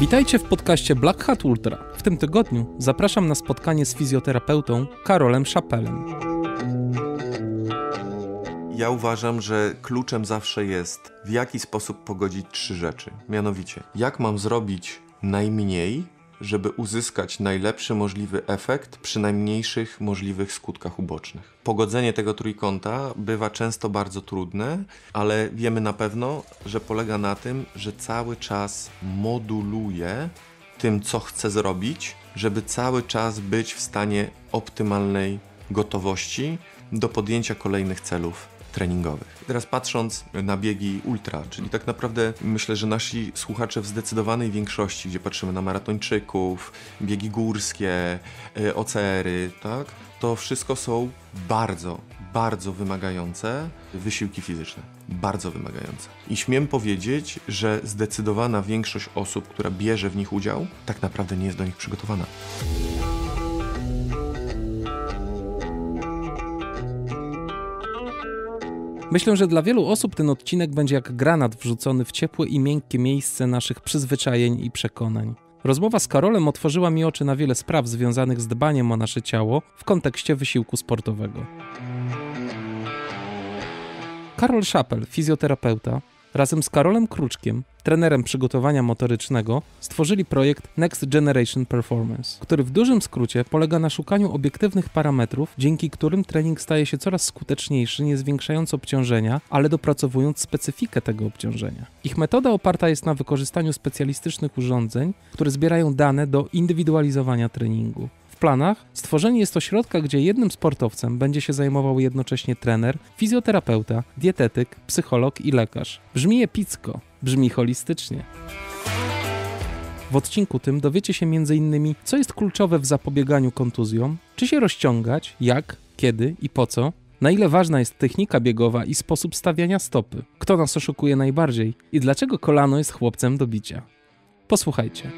Witajcie w podcaście Black Hat Ultra. W tym tygodniu zapraszam na spotkanie z fizjoterapeutą Karolem Szapelem. Ja uważam, że kluczem zawsze jest, w jaki sposób pogodzić trzy rzeczy. Mianowicie, jak mam zrobić najmniej żeby uzyskać najlepszy możliwy efekt przy najmniejszych możliwych skutkach ubocznych. Pogodzenie tego trójkąta bywa często bardzo trudne, ale wiemy na pewno, że polega na tym, że cały czas moduluje tym, co chce zrobić, żeby cały czas być w stanie optymalnej gotowości do podjęcia kolejnych celów treningowych. Teraz patrząc na biegi ultra, czyli tak naprawdę myślę, że nasi słuchacze w zdecydowanej większości, gdzie patrzymy na maratończyków, biegi górskie, y, ocery, tak, to wszystko są bardzo, bardzo wymagające wysiłki fizyczne. Bardzo wymagające. I śmiem powiedzieć, że zdecydowana większość osób, która bierze w nich udział, tak naprawdę nie jest do nich przygotowana. Myślę, że dla wielu osób ten odcinek będzie jak granat wrzucony w ciepłe i miękkie miejsce naszych przyzwyczajeń i przekonań. Rozmowa z Karolem otworzyła mi oczy na wiele spraw związanych z dbaniem o nasze ciało w kontekście wysiłku sportowego. Karol Szapel, fizjoterapeuta, razem z Karolem Kruczkiem, trenerem przygotowania motorycznego, stworzyli projekt Next Generation Performance, który w dużym skrócie polega na szukaniu obiektywnych parametrów, dzięki którym trening staje się coraz skuteczniejszy, nie zwiększając obciążenia, ale dopracowując specyfikę tego obciążenia. Ich metoda oparta jest na wykorzystaniu specjalistycznych urządzeń, które zbierają dane do indywidualizowania treningu planach stworzenie jest ośrodka, gdzie jednym sportowcem będzie się zajmował jednocześnie trener, fizjoterapeuta, dietetyk, psycholog i lekarz. Brzmi epicko, brzmi holistycznie. W odcinku tym dowiecie się m.in. co jest kluczowe w zapobieganiu kontuzjom, czy się rozciągać, jak, kiedy i po co, na ile ważna jest technika biegowa i sposób stawiania stopy, kto nas oszukuje najbardziej i dlaczego kolano jest chłopcem do bicia. Posłuchajcie.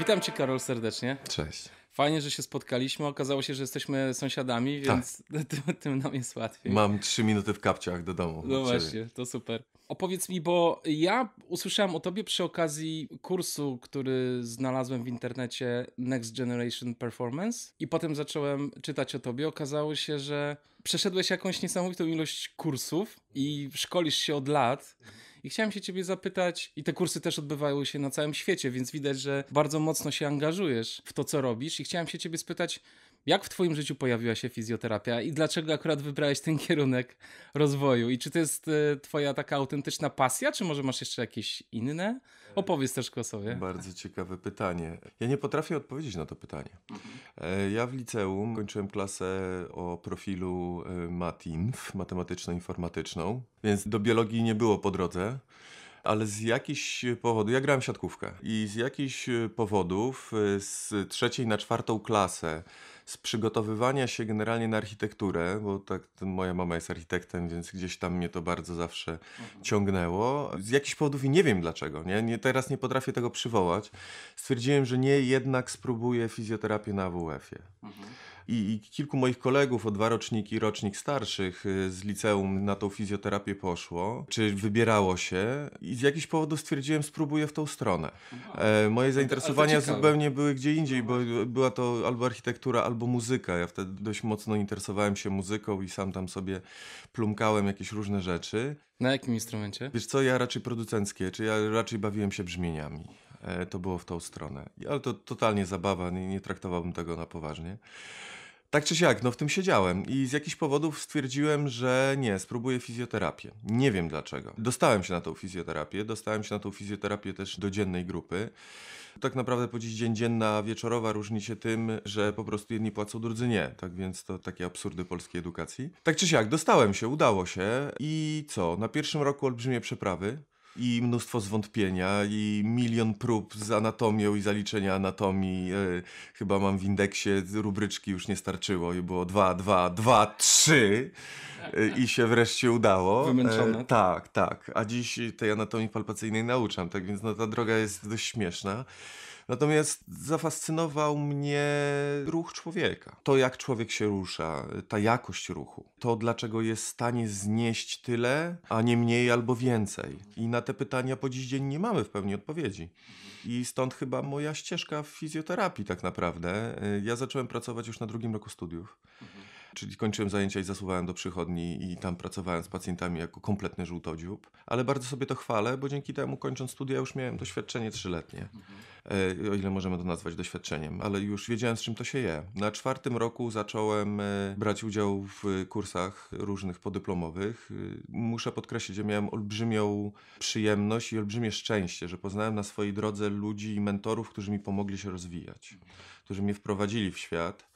Witam cię, Karol, serdecznie. Cześć. Fajnie, że się spotkaliśmy. Okazało się, że jesteśmy sąsiadami, tak. więc tak. tym, tym, nam jest łatwiej. Mam trzy minuty w kapciach do domu. No właśnie, to super. Opowiedz mi, bo ja usłyszałem o tobie przy okazji kursu, który znalazłem w internecie Next Generation Performance i potem zacząłem czytać o tobie. Okazało się, że przeszedłeś jakąś niesamowitą ilość kursów i szkolisz się od lat. I chciałem się ciebie zapytać, i te kursy też odbywały się na całym świecie, więc widać, że bardzo mocno się angażujesz w to, co robisz. I chciałem się ciebie spytać, jak w Twoim życiu pojawiła się fizjoterapia i dlaczego akurat wybrałeś ten kierunek rozwoju? I czy to jest e, Twoja taka autentyczna pasja, czy może masz jeszcze jakieś inne? Opowiedz też o sobie. Bardzo ciekawe pytanie. Ja nie potrafię odpowiedzieć na to pytanie. E, ja w liceum kończyłem klasę o profilu e, MATINF, matematyczno-informatyczną, więc do biologii nie było po drodze ale z jakichś powodów, ja grałem siatkówkę i z jakichś powodów z trzeciej na czwartą klasę z przygotowywania się generalnie na architekturę, bo tak moja mama jest architektem, więc gdzieś tam mnie to bardzo zawsze mhm. ciągnęło. Z jakichś powodów i nie wiem dlaczego, nie? nie? Teraz nie potrafię tego przywołać. Stwierdziłem, że nie, jednak spróbuję fizjoterapię na AWF-ie. Mhm i, i kilku moich kolegów o dwa roczniki, rocznik starszych y, z liceum na tą fizjoterapię poszło, czy wybierało się i z jakichś powodów stwierdziłem, spróbuję w tą stronę. E, moje zainteresowania zupełnie były gdzie indziej, bo była to albo architektura, albo muzyka. Ja wtedy dość mocno interesowałem się muzyką i sam tam sobie plumkałem jakieś różne rzeczy. Na jakim instrumencie? Wiesz co, ja raczej producenckie, czy ja raczej bawiłem się brzmieniami. E, to było w tą stronę. Ale to totalnie zabawa, nie, nie traktowałbym tego na poważnie. Tak czy siak, no w tym siedziałem i z jakichś powodów stwierdziłem, że nie, spróbuję fizjoterapię. Nie wiem dlaczego. Dostałem się na tą fizjoterapię, dostałem się na tą fizjoterapię też do dziennej grupy. Tak naprawdę po dziś dzień dzienna, wieczorowa różni się tym, że po prostu jedni płacą, drudzy nie. Tak więc to takie absurdy polskiej edukacji. Tak czy siak, dostałem się, udało się i co? Na pierwszym roku olbrzymie przeprawy, i mnóstwo zwątpienia i milion prób z anatomią i zaliczenia anatomii. E, chyba mam w indeksie rubryczki już nie starczyło i było dwa dwa dwa trzy e, i się wreszcie udało. E, Wymęczone. Tak, tak. A dziś tej anatomii palpacyjnej nauczam, tak więc no, ta droga jest dość śmieszna. Natomiast zafascynował mnie ruch człowieka. To, jak człowiek się rusza, ta jakość ruchu. To, dlaczego jest w stanie znieść tyle, a nie mniej albo więcej. I na te pytania po dziś dzień nie mamy w pełni odpowiedzi. I stąd chyba moja ścieżka w fizjoterapii, tak naprawdę. Ja zacząłem pracować już na drugim roku studiów. Mhm czyli kończyłem zajęcia i zasuwałem do przychodni i tam pracowałem z pacjentami jako kompletny żółtodziób, ale bardzo sobie to chwalę, bo dzięki temu kończąc studia już miałem doświadczenie trzyletnie, e, o ile możemy to nazwać doświadczeniem, ale już wiedziałem z czym to się je. Na czwartym roku zacząłem e, brać udział w kursach różnych podyplomowych. E, muszę podkreślić, że miałem olbrzymią przyjemność i olbrzymie szczęście, że poznałem na swojej drodze ludzi i mentorów, którzy mi pomogli się rozwijać, którzy mnie wprowadzili w świat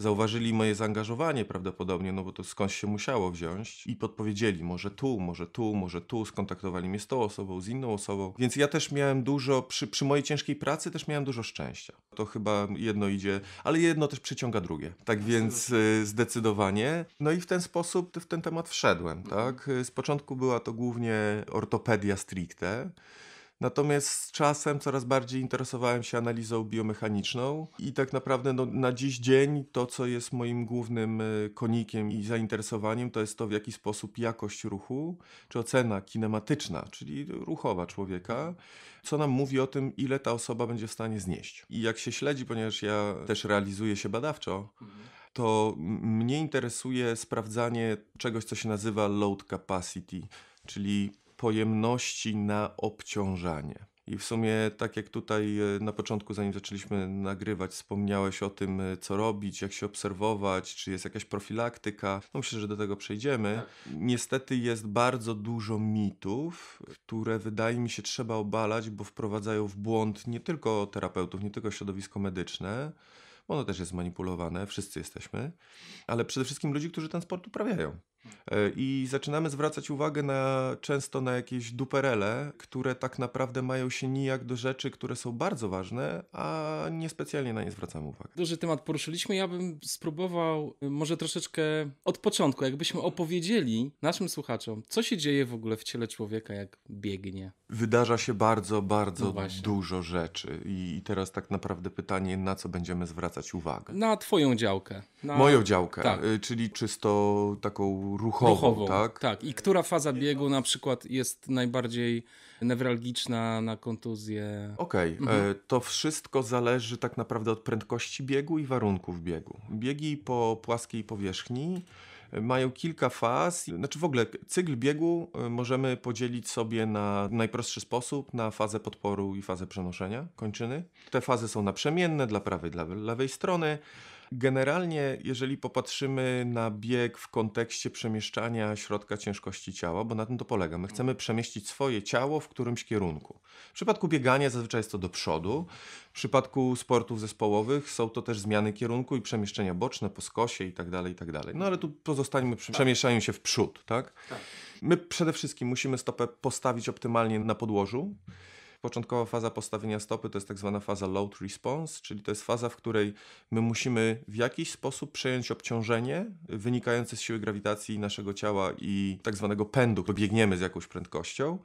zauważyli moje zaangażowanie prawdopodobnie, no bo to skądś się musiało wziąć i podpowiedzieli może tu, może tu, może tu, skontaktowali mnie z tą osobą, z inną osobą, więc ja też miałem dużo, przy, przy mojej ciężkiej pracy też miałem dużo szczęścia. To chyba jedno idzie, ale jedno też przyciąga drugie, tak no, więc znaczy- y, zdecydowanie. No i w ten sposób w ten temat wszedłem, mhm. tak. Y, z początku była to głównie ortopedia stricte, Natomiast z czasem coraz bardziej interesowałem się analizą biomechaniczną i tak naprawdę no, na dziś dzień to, co jest moim głównym y, konikiem i zainteresowaniem, to jest to, w jaki sposób jakość ruchu, czy ocena kinematyczna, czyli ruchowa człowieka, co nam mówi o tym, ile ta osoba będzie w stanie znieść. I jak się śledzi, ponieważ ja też realizuję się badawczo, mhm. to mnie interesuje sprawdzanie czegoś, co się nazywa load capacity, czyli pojemności na obciążanie. I w sumie, tak jak tutaj e, na początku, zanim zaczęliśmy nagrywać, wspomniałeś o tym, e, co robić, jak się obserwować, czy jest jakaś profilaktyka. No myślę, że do tego przejdziemy. Tak. Niestety jest bardzo dużo mitów, które wydaje mi się trzeba obalać, bo wprowadzają w błąd nie tylko terapeutów, nie tylko środowisko medyczne. Ono też jest manipulowane, wszyscy jesteśmy, ale przede wszystkim ludzi, którzy ten sport uprawiają. E, I zaczynamy zwracać uwagę na, często na jakieś duperele, które tak naprawdę mają się nijak do rzeczy, które są bardzo ważne, a niespecjalnie na nie zwracamy uwagę. Duży temat poruszyliśmy. Ja bym spróbował y, może troszeczkę od początku, jakbyśmy opowiedzieli naszym słuchaczom, co się dzieje w ogóle w ciele człowieka, jak biegnie. Wydarza się bardzo, bardzo no dużo rzeczy. I teraz tak naprawdę pytanie, na co będziemy zwracać uwagę? Na Twoją działkę. Na... Moją działkę, tak. Y, czyli czysto taką ruchową, ruchową tak? tak? I która faza biegu na przykład jest najbardziej newralgiczna na kontuzję? Okej, okay. E, mhm. to wszystko zależy tak naprawdę od prędkości biegu i warunków biegu. Biegi po płaskiej powierzchni e, mają kilka faz. Znaczy w ogóle cykl biegu e, możemy podzielić sobie na najprostszy sposób na fazę podporu i fazę przenoszenia kończyny. Te fazy są naprzemienne dla prawej, dla lewej strony. Generalnie, jeżeli popatrzymy na bieg w kontekście przemieszczania środka ciężkości ciała, bo na tym to polega, my chcemy przemieścić swoje ciało w którymś kierunku. W przypadku biegania zazwyczaj jest to do przodu, w przypadku sportów zespołowych są to też zmiany kierunku i przemieszczenia boczne po skosie itd. Tak itd. Tak no ale tu pozostańmy przy tak. przemieszczaniu się w przód, tak? My przede wszystkim musimy stopę postawić optymalnie na podłożu. Początkowa faza postawienia stopy to jest tak zwana faza load response, czyli to jest faza, w której my musimy w jakiś sposób przejąć obciążenie wynikające z siły grawitacji naszego ciała i tak zwanego pędu, bo biegniemy z jakąś prędkością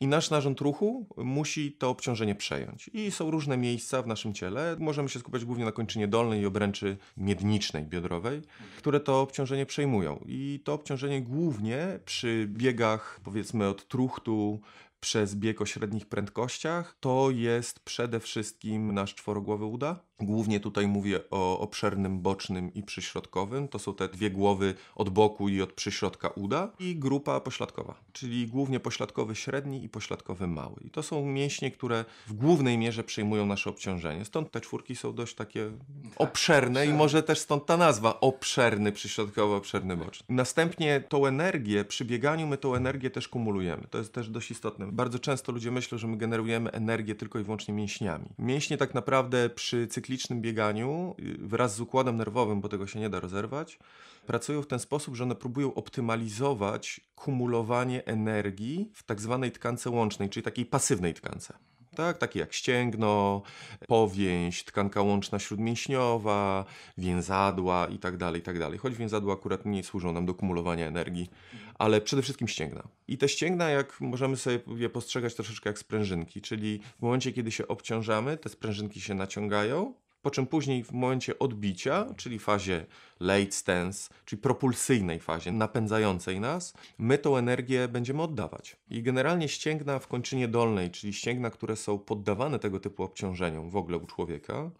i nasz narząd ruchu musi to obciążenie przejąć. I są różne miejsca w naszym ciele, możemy się skupiać głównie na kończynie dolnej i obręczy miednicznej, biodrowej, które to obciążenie przejmują. I to obciążenie głównie przy biegach powiedzmy od truchtu przez bieg o średnich prędkościach to jest przede wszystkim nasz czworogłowy uda Głównie tutaj mówię o obszernym bocznym i przyśrodkowym. To są te dwie głowy od boku i od przyśrodka uda. I grupa pośladkowa, czyli głównie pośladkowy średni i pośladkowy mały. I to są mięśnie, które w głównej mierze przejmują nasze obciążenie. Stąd te czwórki są dość takie tak, obszerne i może też stąd ta nazwa obszerny przyśrodkowy, obszerny boczny. Następnie tą energię, przy bieganiu my tą energię też kumulujemy. To jest też dość istotne. Bardzo często ludzie myślą, że my generujemy energię tylko i wyłącznie mięśniami. Mięśnie tak naprawdę przy cyklu cyklicznym bieganiu y, wraz z układem nerwowym, bo tego się nie da rozerwać, pracują w ten sposób, że one próbują optymalizować kumulowanie energii w tak zwanej tkance łącznej, czyli takiej pasywnej tkance tak? takie jak ścięgno, powięź, tkanka łączna śródmięśniowa, więzadła itd., tak itd. Tak Choć więzadła akurat nie służą nam do kumulowania energii, ale przede wszystkim ścięgna. I te ścięgna, jak możemy sobie je postrzegać troszeczkę jak sprężynki, czyli w momencie, kiedy się obciążamy, te sprężynki się naciągają, po czym później w momencie odbicia, czyli fazie late stance, czyli propulsyjnej fazie, napędzającej nas, my tą energię będziemy oddawać. I generalnie ścięgna w kończynie dolnej, czyli ścięgna, które są poddawane tego typu obciążeniom w ogóle u człowieka,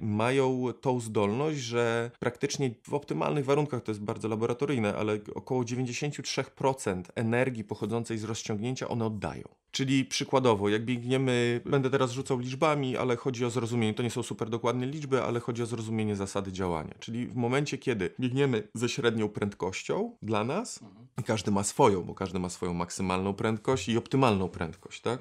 mają tą zdolność, że praktycznie w optymalnych warunkach, to jest bardzo laboratoryjne, ale około 93% energii pochodzącej z rozciągnięcia one oddają. Czyli przykładowo, jak biegniemy, będę teraz rzucał liczbami, ale chodzi o zrozumienie, to nie są super dokładne liczby, ale chodzi o zrozumienie zasady działania. Czyli w momencie, kiedy biegniemy ze średnią prędkością dla nas, mhm. każdy ma swoją, bo każdy ma swoją maksymalną prędkość i optymalną prędkość, tak?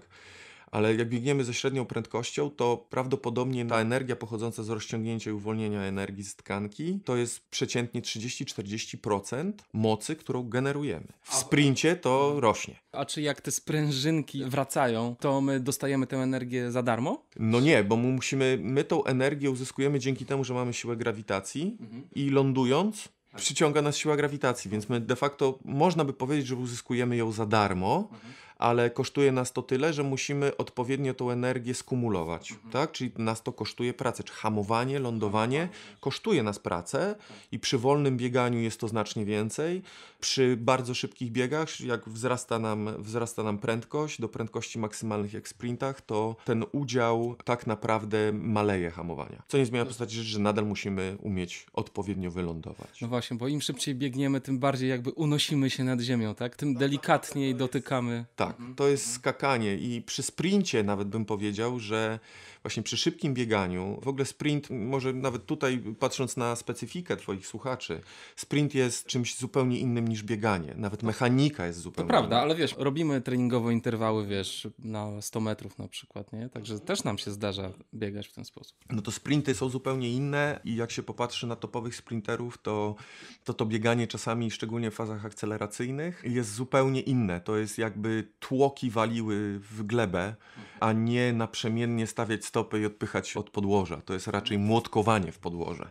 ale jak biegniemy ze średnią prędkością, to prawdopodobnie ta energia pochodząca z rozciągnięcia i uwolnienia energii z tkanki to jest przeciętnie 30-40% mocy, którą generujemy. W sprincie to rośnie. A czy jak te sprężynki wracają, to my dostajemy tę energię za darmo? No nie, bo my musimy, my tą energię uzyskujemy dzięki temu, że mamy siłę grawitacji mhm. i lądując przyciąga nas siła grawitacji, więc my de facto można by powiedzieć, że uzyskujemy ją za darmo. Mhm ale kosztuje nas to tyle, że musimy odpowiednio tą energię skumulować, mhm. tak? Czyli nas to kosztuje pracę, czy hamowanie, lądowanie kosztuje nas pracę i przy wolnym bieganiu jest to znacznie więcej. Przy bardzo szybkich biegach, jak wzrasta nam, wzrasta nam prędkość do prędkości maksymalnych jak sprintach, to ten udział tak naprawdę maleje hamowania. Co nie zmienia postaci rzeczy, że nadal musimy umieć odpowiednio wylądować. No właśnie, bo im szybciej biegniemy, tym bardziej jakby unosimy się nad ziemią, tak? Tym tak. delikatniej dotykamy. Tak tak, to jest skakanie i przy sprincie nawet bym powiedział, że właśnie przy szybkim bieganiu, w ogóle sprint, może nawet tutaj patrząc na specyfikę Twoich słuchaczy, sprint jest czymś zupełnie innym niż bieganie. Nawet mechanika jest zupełnie. To prawda, inna. ale wiesz, robimy treningowo interwały, wiesz, na 100 metrów na przykład, nie? Także też nam się zdarza biegać w ten sposób. No to sprinty są zupełnie inne i jak się popatrzy na topowych sprinterów, to to, to bieganie czasami, szczególnie w fazach akceleracyjnych, jest zupełnie inne. To jest jakby tłoki waliły w glebę, a nie naprzemiennie stawiać 100 stopy i odpychać od podłoża. To jest raczej młotkowanie w podłoże.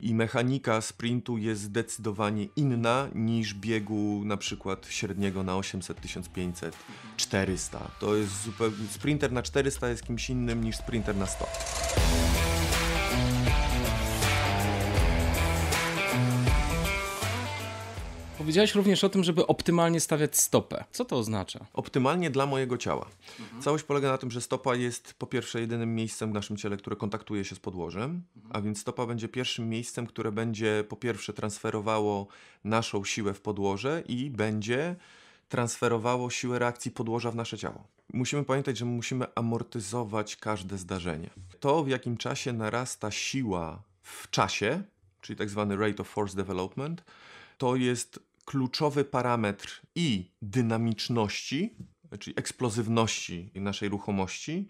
I mechanika sprintu jest zdecydowanie inna niż biegu na przykład średniego na 800, 1500, 400. To jest zupełnie. Sprinter na 400 jest kimś innym niż sprinter na 100. Powiedziałeś również o tym, żeby optymalnie stawiać stopę. Co to oznacza? Optymalnie dla mojego ciała. Mhm. Całość polega na tym, że stopa jest po pierwsze jedynym miejscem w naszym ciele, które kontaktuje się z podłożem, mhm. a więc stopa będzie pierwszym miejscem, które będzie po pierwsze transferowało naszą siłę w podłoże i będzie transferowało siłę reakcji podłoża w nasze ciało. Musimy pamiętać, że musimy amortyzować każde zdarzenie. To, w jakim czasie narasta siła w czasie, czyli tak zwany rate of force development, to jest kluczowy parametr i dynamiczności, czyli eksplozywności naszej ruchomości,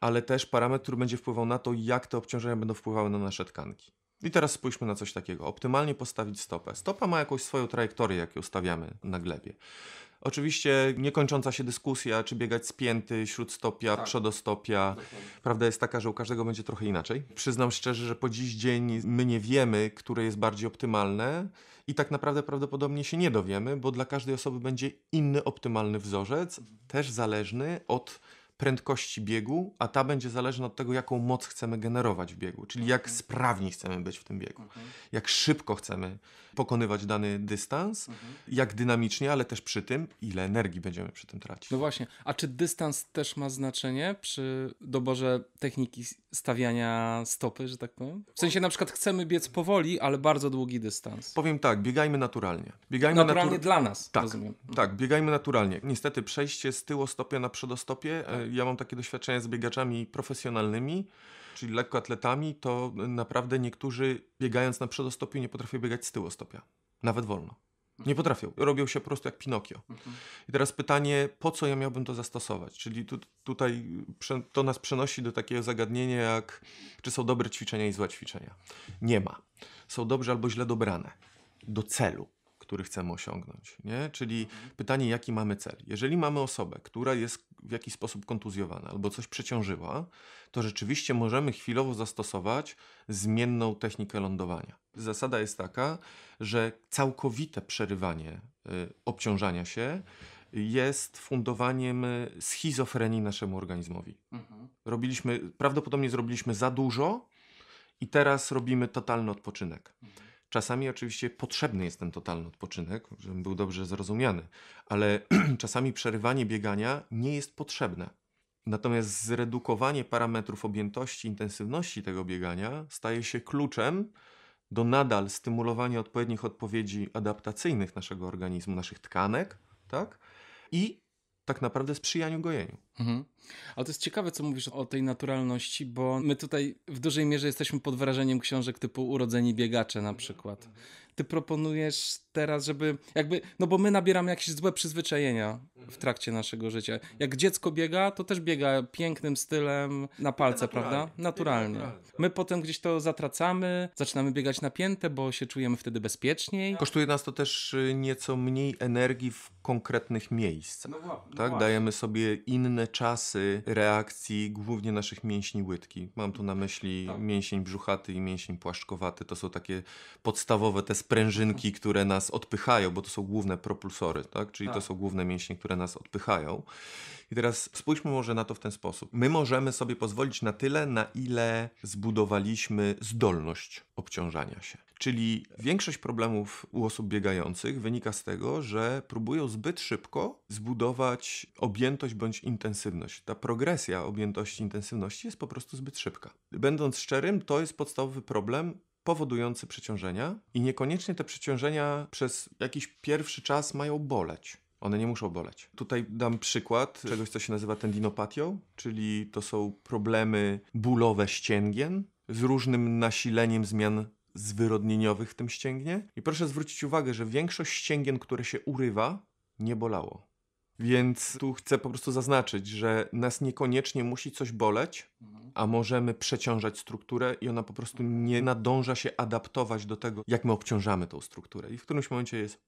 ale też parametr, który będzie wpływał na to, jak te obciążenia będą wpływały na nasze tkanki. I teraz spójrzmy na coś takiego. Optymalnie postawić stopę. Stopa ma jakąś swoją trajektorię, jak ją stawiamy na glebie. Oczywiście niekończąca się dyskusja, czy biegać spięty, śródstopia, tak. przodostopia. Prawda jest taka, że u każdego będzie trochę inaczej. Przyznam szczerze, że po dziś dzień my nie wiemy, które jest bardziej optymalne i tak naprawdę prawdopodobnie się nie dowiemy, bo dla każdej osoby będzie inny optymalny wzorzec, mhm. też zależny od prędkości biegu, a ta będzie zależna od tego, jaką moc chcemy generować w biegu, czyli jak sprawni chcemy być w tym biegu, mhm. jak szybko chcemy pokonywać dany dystans, mhm. jak dynamicznie, ale też przy tym, ile energii będziemy przy tym tracić. No właśnie, a czy dystans też ma znaczenie przy doborze techniki stawiania stopy, że tak powiem? W sensie na przykład chcemy biec powoli, ale bardzo długi dystans. Powiem tak, biegajmy naturalnie. Biegajmy naturalnie natu... dla nas, tak, rozumiem. Mhm. Tak, biegajmy naturalnie. Niestety przejście z tyłostopia na przodostopie, e, ja mam takie doświadczenia z biegaczami profesjonalnymi, czyli lekkoatletami, to naprawdę niektórzy biegając na przodostopiu nie potrafią biegać z tyłu stopia. Nawet wolno. Nie potrafią. Robią się po prostu jak Pinokio. Mhm. I teraz pytanie, po co ja miałbym to zastosować? Czyli tu, tutaj to nas przenosi do takiego zagadnienia jak, czy są dobre ćwiczenia i złe ćwiczenia. Nie ma. Są dobrze albo źle dobrane. Do celu który chcemy osiągnąć. Nie? Czyli pytanie, jaki mamy cel. Jeżeli mamy osobę, która jest w jakiś sposób kontuzjowana albo coś przeciążyła, to rzeczywiście możemy chwilowo zastosować zmienną technikę lądowania. Zasada jest taka, że całkowite przerywanie y, obciążania się jest fundowaniem y, schizofrenii naszemu organizmowi. Mhm. Robiliśmy, prawdopodobnie zrobiliśmy za dużo i teraz robimy totalny odpoczynek. Mhm. Czasami oczywiście potrzebny jest ten totalny odpoczynek, żebym był dobrze zrozumiany, ale czasami przerywanie biegania nie jest potrzebne. Natomiast zredukowanie parametrów objętości, intensywności tego biegania staje się kluczem do nadal stymulowania odpowiednich odpowiedzi adaptacyjnych naszego organizmu, naszych tkanek, tak? I tak naprawdę sprzyjaniu gojeniu. Mhm. Ale to jest ciekawe, co mówisz o tej naturalności, bo my tutaj w dużej mierze jesteśmy pod wrażeniem książek typu Urodzeni biegacze na przykład. Ty proponujesz teraz, żeby jakby, no bo my nabieramy jakieś złe przyzwyczajenia w trakcie naszego życia. Jak dziecko biega, to też biega pięknym stylem na palce, prawda? Naturalnie. My potem gdzieś to zatracamy, zaczynamy biegać na bo się czujemy wtedy bezpieczniej. Kosztuje nas to też y, nieco mniej energii w konkretnych miejscach. No, no tak? Dajemy sobie inne czasy reakcji głównie naszych mięśni łydki. Mam tu na myśli tak. mięsień brzuchaty i mięsień płaszczkowaty. To są takie podstawowe te sprężynki, które nas nas odpychają, bo to są główne propulsory, tak? czyli to tak. są główne mięśnie, które nas odpychają. I teraz spójrzmy może na to w ten sposób. My możemy sobie pozwolić na tyle, na ile zbudowaliśmy zdolność obciążania się. Czyli większość problemów u osób biegających wynika z tego, że próbują zbyt szybko zbudować objętość bądź intensywność. Ta progresja objętości intensywności jest po prostu zbyt szybka. Będąc szczerym, to jest podstawowy problem powodujący przeciążenia i niekoniecznie te przeciążenia przez jakiś pierwszy czas mają boleć. One nie muszą boleć. Tutaj dam przykład czegoś, co się nazywa tendinopatią, czyli to są problemy bólowe ścięgien z różnym nasileniem zmian zwyrodnieniowych w tym ścięgnie. I proszę zwrócić uwagę, że większość ścięgien, które się urywa, nie bolało. Więc tu chcę po prostu zaznaczyć, że nas niekoniecznie musi coś boleć, mhm. a możemy przeciążać strukturę i ona po prostu nie nadąża się adaptować do tego, jak my obciążamy tą strukturę. I w którymś momencie jest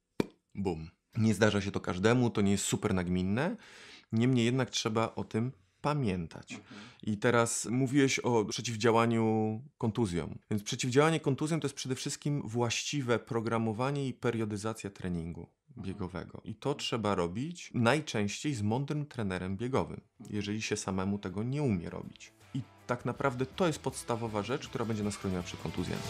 bum. Nie zdarza się to każdemu, to nie jest super nagminne, niemniej jednak trzeba o tym pamiętać. Mhm. I teraz mówiłeś o przeciwdziałaniu kontuzjom. Więc przeciwdziałanie kontuzjom to jest przede wszystkim właściwe programowanie i periodyzacja treningu. Mhm. biegowego. I to trzeba robić najczęściej z mądrym trenerem biegowym, jeżeli się samemu tego nie umie robić. I tak naprawdę to jest podstawowa rzecz, która będzie nas chroniła przed kontuzjami.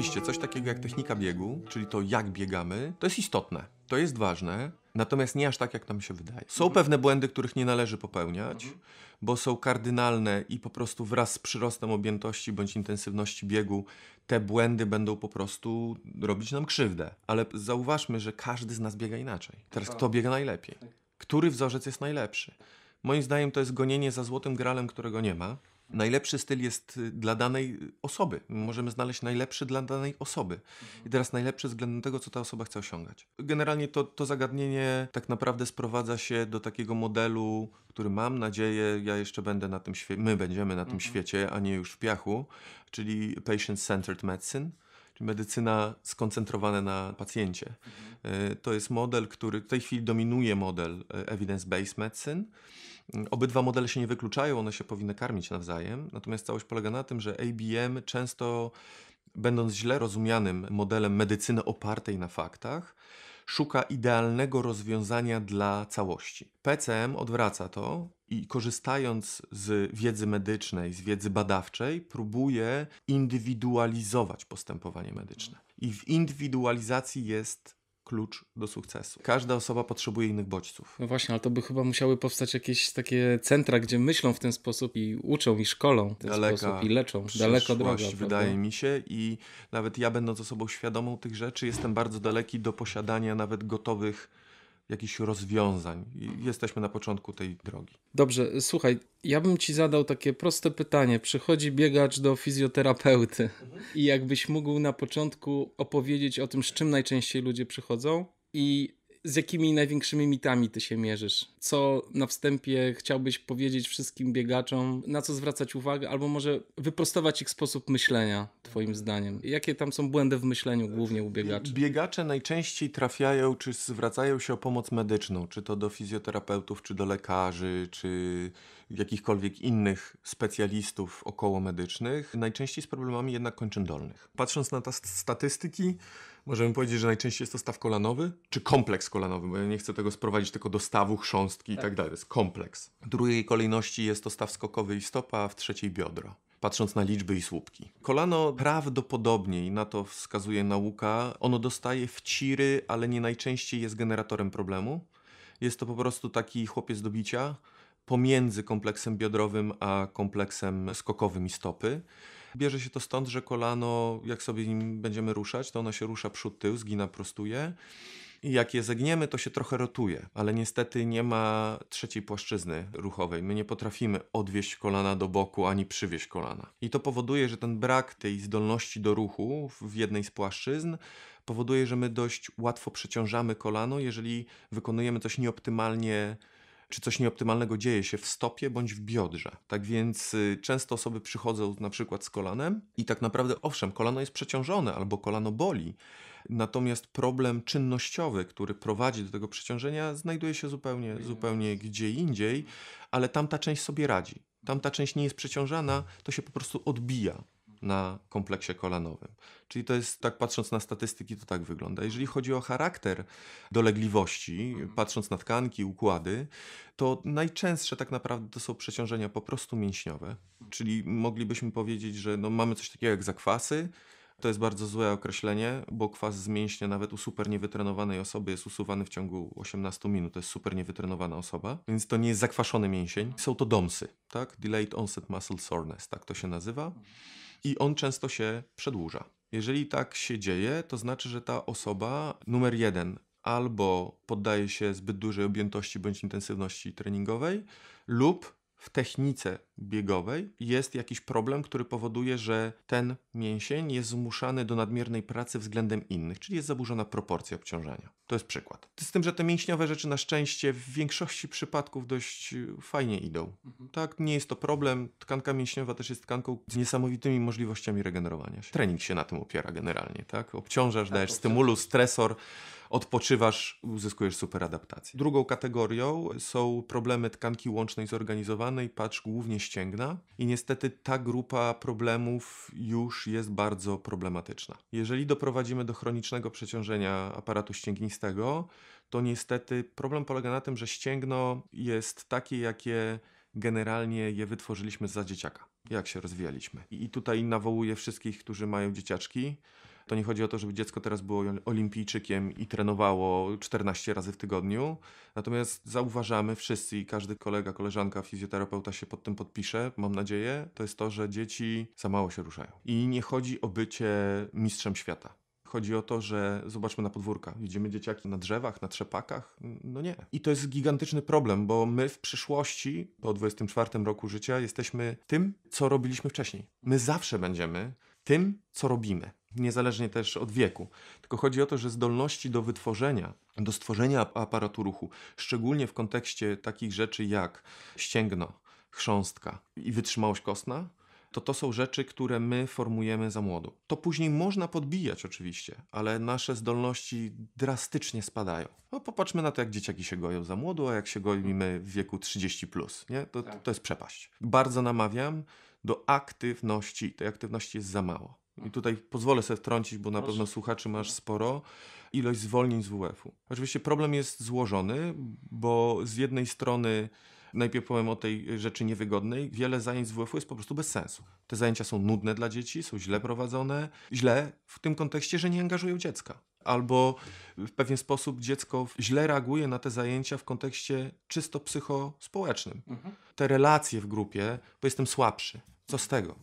Oczywiście coś takiego jak technika biegu, czyli to jak biegamy, to jest istotne, to jest ważne, natomiast nie aż tak, jak nam się wydaje. Są mhm. pewne błędy, których nie należy popełniać, mhm. bo są kardynalne i po prostu wraz z przyrostem objętości bądź intensywności biegu te błędy będą po prostu robić nam krzywdę. Ale zauważmy, że każdy z nas biega inaczej. Teraz tak. kto biega najlepiej? Tak. Który wzorzec jest najlepszy? Moim zdaniem to jest gonienie za złotym gralem, którego nie ma najlepszy styl jest y, dla danej y, osoby. Możemy znaleźć najlepszy dla danej osoby. Mhm. I teraz najlepszy względem tego, co ta osoba chce osiągać. Generalnie to, to zagadnienie tak naprawdę sprowadza się do takiego modelu, który mam nadzieję, ja jeszcze będę na tym świecie, my będziemy na tym mhm. świecie, a nie już w piachu, czyli patient-centered medicine medycyna skoncentrowana na pacjencie. Mhm. Y, to jest model, który w tej chwili dominuje model evidence-based medicine. Mm, obydwa modele się nie wykluczają, one się powinny karmić nawzajem, natomiast całość polega na tym, że ABM często, będąc źle rozumianym modelem medycyny opartej na faktach, szuka idealnego rozwiązania dla całości. PCM odwraca to i korzystając z wiedzy medycznej, z wiedzy badawczej, próbuje indywidualizować postępowanie medyczne. I w indywidualizacji jest klucz do sukcesu. Każda osoba potrzebuje innych bodźców. No właśnie, ale to by chyba musiały powstać jakieś takie centra, gdzie myślą w ten sposób i uczą i szkolą w ten Daleka sposób i leczą. Daleko droga. wydaje prawda? mi się i nawet ja będąc osobą świadomą tych rzeczy jestem bardzo daleki do posiadania nawet gotowych jakichś rozwiązań. jesteśmy na początku tej drogi. Dobrze, słuchaj, ja bym ci zadał takie proste pytanie. Przychodzi biegacz do fizjoterapeuty i jakbyś mógł na początku opowiedzieć o tym, z czym najczęściej ludzie przychodzą i z jakimi największymi mitami ty się mierzysz? Co na wstępie chciałbyś powiedzieć wszystkim biegaczom? Na co zwracać uwagę? Albo może wyprostować ich sposób myślenia, twoim zdaniem? Jakie tam są błędy w myśleniu głównie u biegaczy? Biegacze najczęściej trafiają, czy zwracają się o pomoc medyczną, czy to do fizjoterapeutów, czy do lekarzy, czy jakichkolwiek innych specjalistów okołomedycznych, najczęściej z problemami jednak kończyn dolnych. Patrząc na te statystyki, Możemy powiedzieć, że najczęściej jest to staw kolanowy, czy kompleks kolanowy, bo ja nie chcę tego sprowadzić tylko do stawu, chrząstki i tak, tak dalej. To jest kompleks. W drugiej kolejności jest to staw skokowy i stopa, a w trzeciej biodro patrząc na liczby i słupki. Kolano prawdopodobnie, i na to wskazuje nauka, ono dostaje wciry, ale nie najczęściej jest generatorem problemu. Jest to po prostu taki chłopiec do bicia pomiędzy kompleksem biodrowym a kompleksem skokowym i stopy. Bierze się to stąd, że kolano, jak sobie nim będziemy ruszać, to ono się rusza przód, tył, zgina, prostuje. I jak je zegniemy, to się trochę rotuje, ale niestety nie ma trzeciej płaszczyzny ruchowej. My nie potrafimy odwieść kolana do boku ani przywieźć kolana. I to powoduje, że ten brak tej zdolności do ruchu w jednej z płaszczyzn powoduje, że my dość łatwo przeciążamy kolano, jeżeli wykonujemy coś nieoptymalnie czy coś nieoptymalnego dzieje się w stopie bądź w biodrze. Tak więc y, często osoby przychodzą na przykład z kolanem i tak naprawdę, owszem, kolano jest przeciążone albo kolano boli, natomiast problem czynnościowy, który prowadzi do tego przeciążenia, znajduje się zupełnie, mhm. zupełnie gdzie indziej, ale tamta część sobie radzi. Tamta część nie jest przeciążana, to się po prostu odbija na kompleksie kolanowym. Czyli to jest, tak patrząc na statystyki, to tak wygląda. Jeżeli chodzi o charakter dolegliwości, mhm. patrząc na tkanki, układy, to najczęstsze tak naprawdę to są przeciążenia po prostu mięśniowe. Czyli moglibyśmy powiedzieć, że no mamy coś takiego jak zakwasy, to jest bardzo złe określenie, bo kwas z mięśnia nawet u super niewytrenowanej osoby jest usuwany w ciągu 18 minut. To jest super niewytrenowana osoba, więc to nie jest zakwaszony mięsień. Są to DOMSy, tak? Delayed Onset Muscle Soreness, tak to się nazywa i on często się przedłuża. Jeżeli tak się dzieje, to znaczy, że ta osoba numer jeden albo poddaje się zbyt dużej objętości bądź intensywności treningowej, lub w technice biegowej jest jakiś problem, który powoduje, że ten mięsień jest zmuszany do nadmiernej pracy względem innych, czyli jest zaburzona proporcja obciążenia. To jest przykład. Z tym, że te mięśniowe rzeczy na szczęście w większości przypadków dość y, fajnie idą. Mhm. Tak, nie jest to problem. Tkanka mięśniowa też jest tkanką z niesamowitymi możliwościami regenerowania się. Trening się na tym opiera generalnie, tak? Obciążasz, tak, dajesz obciąż. stymulus, stresor odpoczywasz, uzyskujesz super adaptację. Drugą kategorią są problemy tkanki łącznej zorganizowanej, patrz głównie ścięgna i niestety ta grupa problemów już jest bardzo problematyczna. Jeżeli doprowadzimy do chronicznego przeciążenia aparatu ścięgnistego, to niestety problem polega na tym, że ścięgno jest takie, jakie generalnie je wytworzyliśmy za dzieciaka, jak się rozwijaliśmy. I tutaj nawołuję wszystkich, którzy mają dzieciaczki, to nie chodzi o to, żeby dziecko teraz było olimpijczykiem i trenowało 14 razy w tygodniu. Natomiast zauważamy wszyscy i każdy kolega, koleżanka, fizjoterapeuta się pod tym podpisze, mam nadzieję, to jest to, że dzieci za mało się ruszają. I nie chodzi o bycie mistrzem świata. Chodzi o to, że zobaczmy na podwórka. Widzimy dzieciaki na drzewach, na trzepakach? No nie. I to jest gigantyczny problem, bo my w przyszłości, po 24 roku życia, jesteśmy tym, co robiliśmy wcześniej. My zawsze będziemy tym, co robimy niezależnie też od wieku. Tylko chodzi o to, że zdolności do wytworzenia, do stworzenia aparatu ruchu, szczególnie w kontekście takich rzeczy jak ścięgno, chrząstka i wytrzymałość kostna, to to są rzeczy, które my formujemy za młodu. To później można podbijać oczywiście, ale nasze zdolności drastycznie spadają. No popatrzmy na to, jak dzieciaki się goją za młodu, a jak się goimy w wieku 30+, plus, nie? To, tak. to jest przepaść. Bardzo namawiam do aktywności. Tej aktywności jest za mało. I tutaj pozwolę sobie wtrącić, bo na Proszę. pewno słuchaczy masz sporo. Ilość zwolnień z WF-u. Oczywiście problem jest złożony, bo z jednej strony najpierw powiem o tej rzeczy niewygodnej. Wiele zajęć z WF-u jest po prostu bez sensu. Te zajęcia są nudne dla dzieci, są źle prowadzone. Źle w tym kontekście, że nie angażują dziecka. Albo w pewien sposób dziecko źle reaguje na te zajęcia w kontekście czysto psychospołecznym. Mhm. Te relacje w grupie, bo jestem słabszy. Co z tego?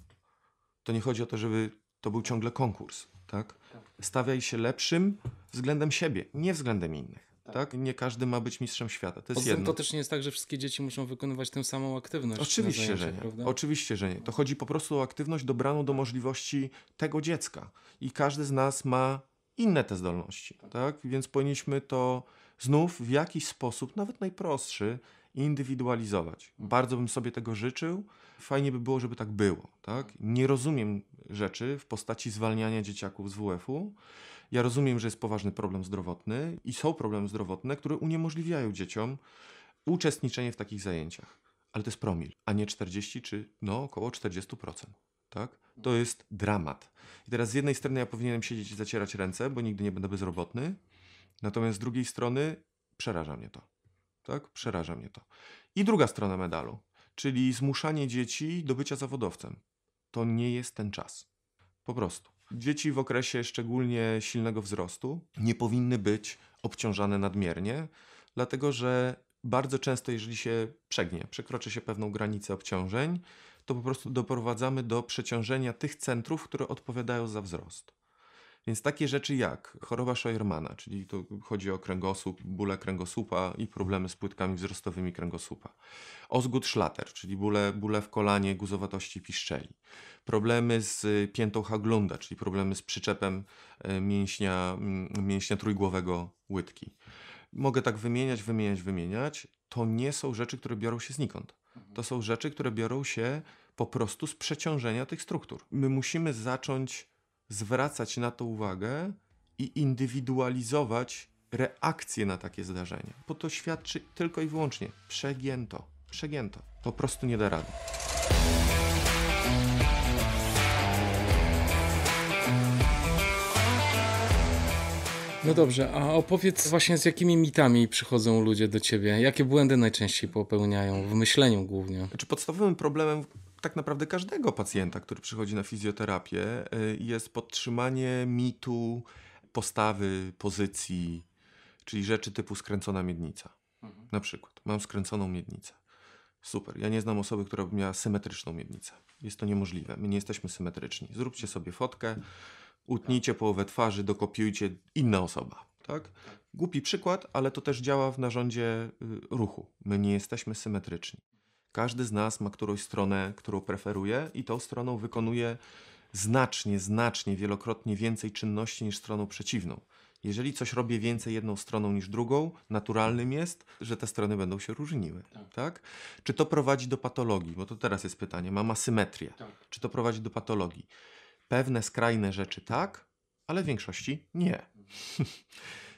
To nie chodzi o to, żeby to był ciągle konkurs, tak? tak? Stawiaj się lepszym względem siebie, nie względem innych. Tak. tak? Nie każdy ma być mistrzem świata. To jest Poza jedno. to też nie jest tak, że wszystkie dzieci muszą wykonywać tę samą aktywność. Oczywiście, zajęcie, że nie. Prawda? Oczywiście, że nie. To chodzi po prostu o aktywność dobraną do możliwości tego dziecka. I każdy z nas ma inne te zdolności, tak? tak? Więc powinniśmy to znów w jakiś sposób, nawet najprostszy, indywidualizować. Mhm. Bardzo bym sobie tego życzył. Fajnie by było, żeby tak było. Tak? Nie rozumiem rzeczy w postaci zwalniania dzieciaków z WF-u. Ja rozumiem, że jest poważny problem zdrowotny i są problemy zdrowotne, które uniemożliwiają dzieciom uczestniczenie w takich zajęciach. Ale to jest promil, a nie 40 czy no około 40%. Tak? To jest dramat. I teraz z jednej strony ja powinienem siedzieć i zacierać ręce, bo nigdy nie będę bezrobotny, natomiast z drugiej strony przeraża mnie to. Tak? Przeraża mnie to. I druga strona medalu, czyli zmuszanie dzieci do bycia zawodowcem to nie jest ten czas. Po prostu. Dzieci w okresie szczególnie silnego wzrostu nie powinny być obciążane nadmiernie, dlatego że bardzo często, jeżeli się przegnie, przekroczy się pewną granicę obciążeń, to po prostu doprowadzamy do przeciążenia tych centrów, które odpowiadają za wzrost. Więc takie rzeczy jak choroba Scheuermana, czyli tu chodzi o kręgosłup, bóle kręgosłupa i problemy z płytkami wzrostowymi kręgosłupa. Ozgód szlater, czyli bóle, bóle w kolanie, guzowatości piszczeli. Problemy z piętą Haglunda, czyli problemy z przyczepem e, mięśnia, mm, mięśnia trójgłowego łydki. Mogę tak wymieniać, wymieniać, wymieniać. To nie są rzeczy, które biorą się znikąd. To są rzeczy, które biorą się po prostu z przeciążenia tych struktur. My musimy zacząć zwracać na to uwagę i indywidualizować reakcję na takie zdarzenia, bo to świadczy tylko i wyłącznie przegięto, przegięto, po prostu nie da rady. No dobrze, a opowiedz właśnie z jakimi mitami przychodzą ludzie do ciebie? Jakie błędy najczęściej popełniają w myśleniu głównie? Znaczy podstawowym problemem tak naprawdę każdego pacjenta, który przychodzi na fizjoterapię, y, jest podtrzymanie mitu, postawy, pozycji, czyli rzeczy typu skręcona miednica. Mhm. Na przykład, mam skręconą miednicę. Super, ja nie znam osoby, która by miała symetryczną miednicę. Jest to niemożliwe, my nie jesteśmy symetryczni. Zróbcie sobie fotkę, utnijcie połowę twarzy, dokopiujcie inna osoba. Tak? tak. Głupi przykład, ale to też działa w narządzie y, ruchu. My nie jesteśmy symetryczni. Każdy z nas ma którąś stronę, którą preferuje i tą stroną wykonuje znacznie, znacznie, wielokrotnie więcej czynności niż stroną przeciwną. Jeżeli coś robię więcej jedną stroną niż drugą, naturalnym jest, że te strony będą się różniły. Tak. tak? Czy to prowadzi do patologii? Bo to teraz jest pytanie. Mam asymetrię. Tak. Czy to prowadzi do patologii? Pewne skrajne rzeczy tak, ale w większości nie. Mhm.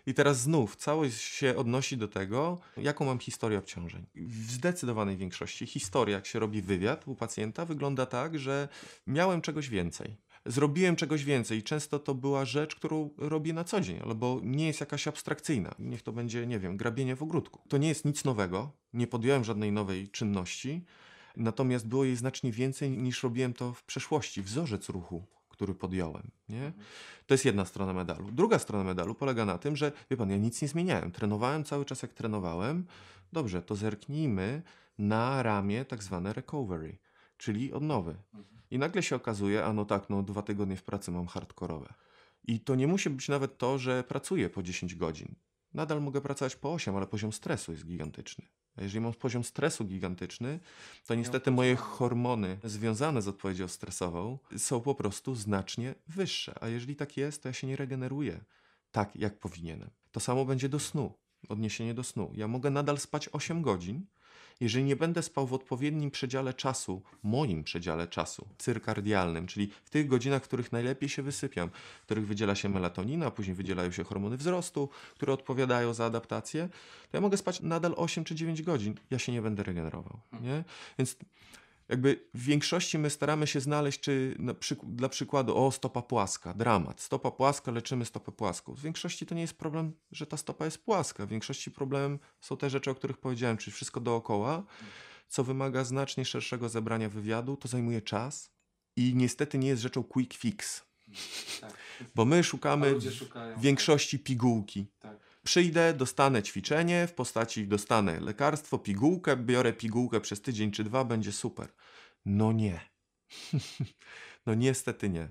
I teraz znów całość się odnosi do tego, jaką mam historię obciążeń. W zdecydowanej większości historia, jak się robi wywiad u pacjenta, wygląda tak, że miałem czegoś więcej zrobiłem czegoś więcej. Często to była rzecz, którą robię na co dzień, albo nie jest jakaś abstrakcyjna. Niech to będzie, nie wiem, grabienie w ogródku. To nie jest nic nowego, nie podjąłem żadnej nowej czynności, natomiast było jej znacznie więcej niż robiłem to w przeszłości. Wzorzec ruchu który podjąłem. Nie? Mhm. To jest jedna strona medalu. Druga strona medalu polega na tym, że wie pan, ja nic nie zmieniałem. Trenowałem cały czas, jak trenowałem. Dobrze, to zerknijmy na ramię tak zwane recovery, czyli odnowy. Mhm. I nagle się okazuje, a no tak, no dwa tygodnie w pracy mam hardkorowe. I to nie musi być nawet to, że pracuję po 10 godzin. Nadal mogę pracować po 8, ale poziom stresu jest gigantyczny. Jeżeli mam poziom stresu gigantyczny, to niestety moje hormony związane z odpowiedzią stresową są po prostu znacznie wyższe. A jeżeli tak jest, to ja się nie regeneruję tak, jak powinienem. To samo będzie do snu, odniesienie do snu. Ja mogę nadal spać 8 godzin, jeżeli nie będę spał w odpowiednim przedziale czasu, moim przedziale czasu, cyrkardialnym, czyli w tych godzinach, w których najlepiej się wysypiam, w których wydziela się melatonina, później wydzielają się hormony wzrostu, które odpowiadają za adaptację, to ja mogę spać nadal 8 czy 9 godzin. Ja się nie będę regenerował. Nie? Więc jakby w większości my staramy się znaleźć, czy przyk dla przykładu, o stopa płaska, dramat, stopa płaska, leczymy stopę płaską. W większości to nie jest problem, że ta stopa jest płaska. W większości problemem są te rzeczy, o których powiedziałem, czyli wszystko dookoła, co wymaga znacznie szerszego zebrania wywiadu, to zajmuje czas i niestety nie jest rzeczą quick fix. Tak. Bo my szukamy w większości pigułki. Tak. Przyjdę, dostanę ćwiczenie w postaci, dostanę lekarstwo, pigułkę, biorę pigułkę przez tydzień czy dwa, będzie super. No nie. no niestety nie.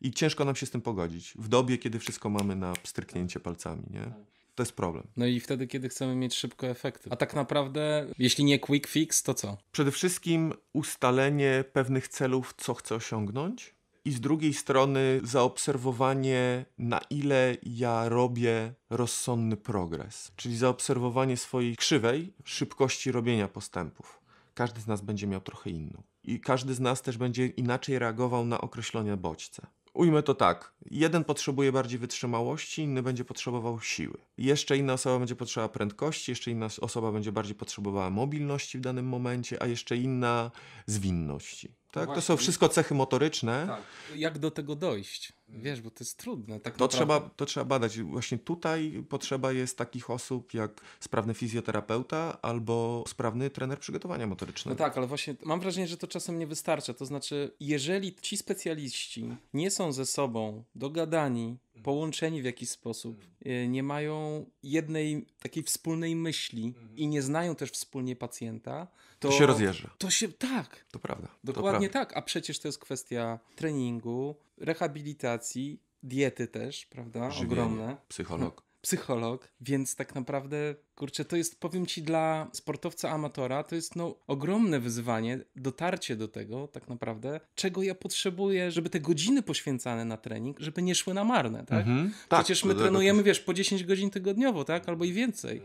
I ciężko nam się z tym pogodzić. W dobie, kiedy wszystko mamy na pstryknięcie palcami, nie? Tak. To jest problem. No i wtedy, kiedy chcemy mieć szybko efekty. A tak naprawdę, jeśli nie quick fix, to co? Przede wszystkim ustalenie pewnych celów, co chcę osiągnąć i z drugiej strony zaobserwowanie, na ile ja robię rozsądny progres, czyli zaobserwowanie swojej krzywej szybkości robienia postępów. Każdy z nas będzie miał trochę inną. I każdy z nas też będzie inaczej reagował na określone bodźce. Ujmę to tak. Jeden potrzebuje bardziej wytrzymałości, inny będzie potrzebował siły. Jeszcze inna osoba będzie potrzebowała prędkości, jeszcze inna osoba będzie bardziej potrzebowała mobilności w danym momencie, a jeszcze inna zwinności. No tak, to są wszystko cechy motoryczne. Tak. Jak do tego dojść? Wiesz, bo to jest trudne. Tak to, trzeba, to trzeba badać. Właśnie tutaj potrzeba jest takich osób jak sprawny fizjoterapeuta albo sprawny trener przygotowania motorycznego. No tak, ale właśnie mam wrażenie, że to czasem nie wystarcza. To znaczy, jeżeli ci specjaliści nie są ze sobą dogadani, Mhm. połączeni w jakiś sposób, mhm. e, nie mają jednej takiej wspólnej myśli mhm. i nie znają też wspólnie pacjenta, to, to się rozjeżdża. To się tak. To prawda. Dokładnie to prawda. tak, a przecież to jest kwestia treningu, rehabilitacji, diety też, prawda? Żywienie, Ogromne. Psycholog psycholog, więc tak naprawdę, kurczę, to jest, powiem ci, dla sportowca amatora, to jest no, ogromne wyzwanie, dotarcie do tego tak naprawdę, czego ja potrzebuję, żeby te godziny poświęcane na trening, żeby nie szły na marne, tak? Mhm, tak Przecież my trenujemy, wiesz, po 10 godzin tygodniowo, tak? Albo i więcej.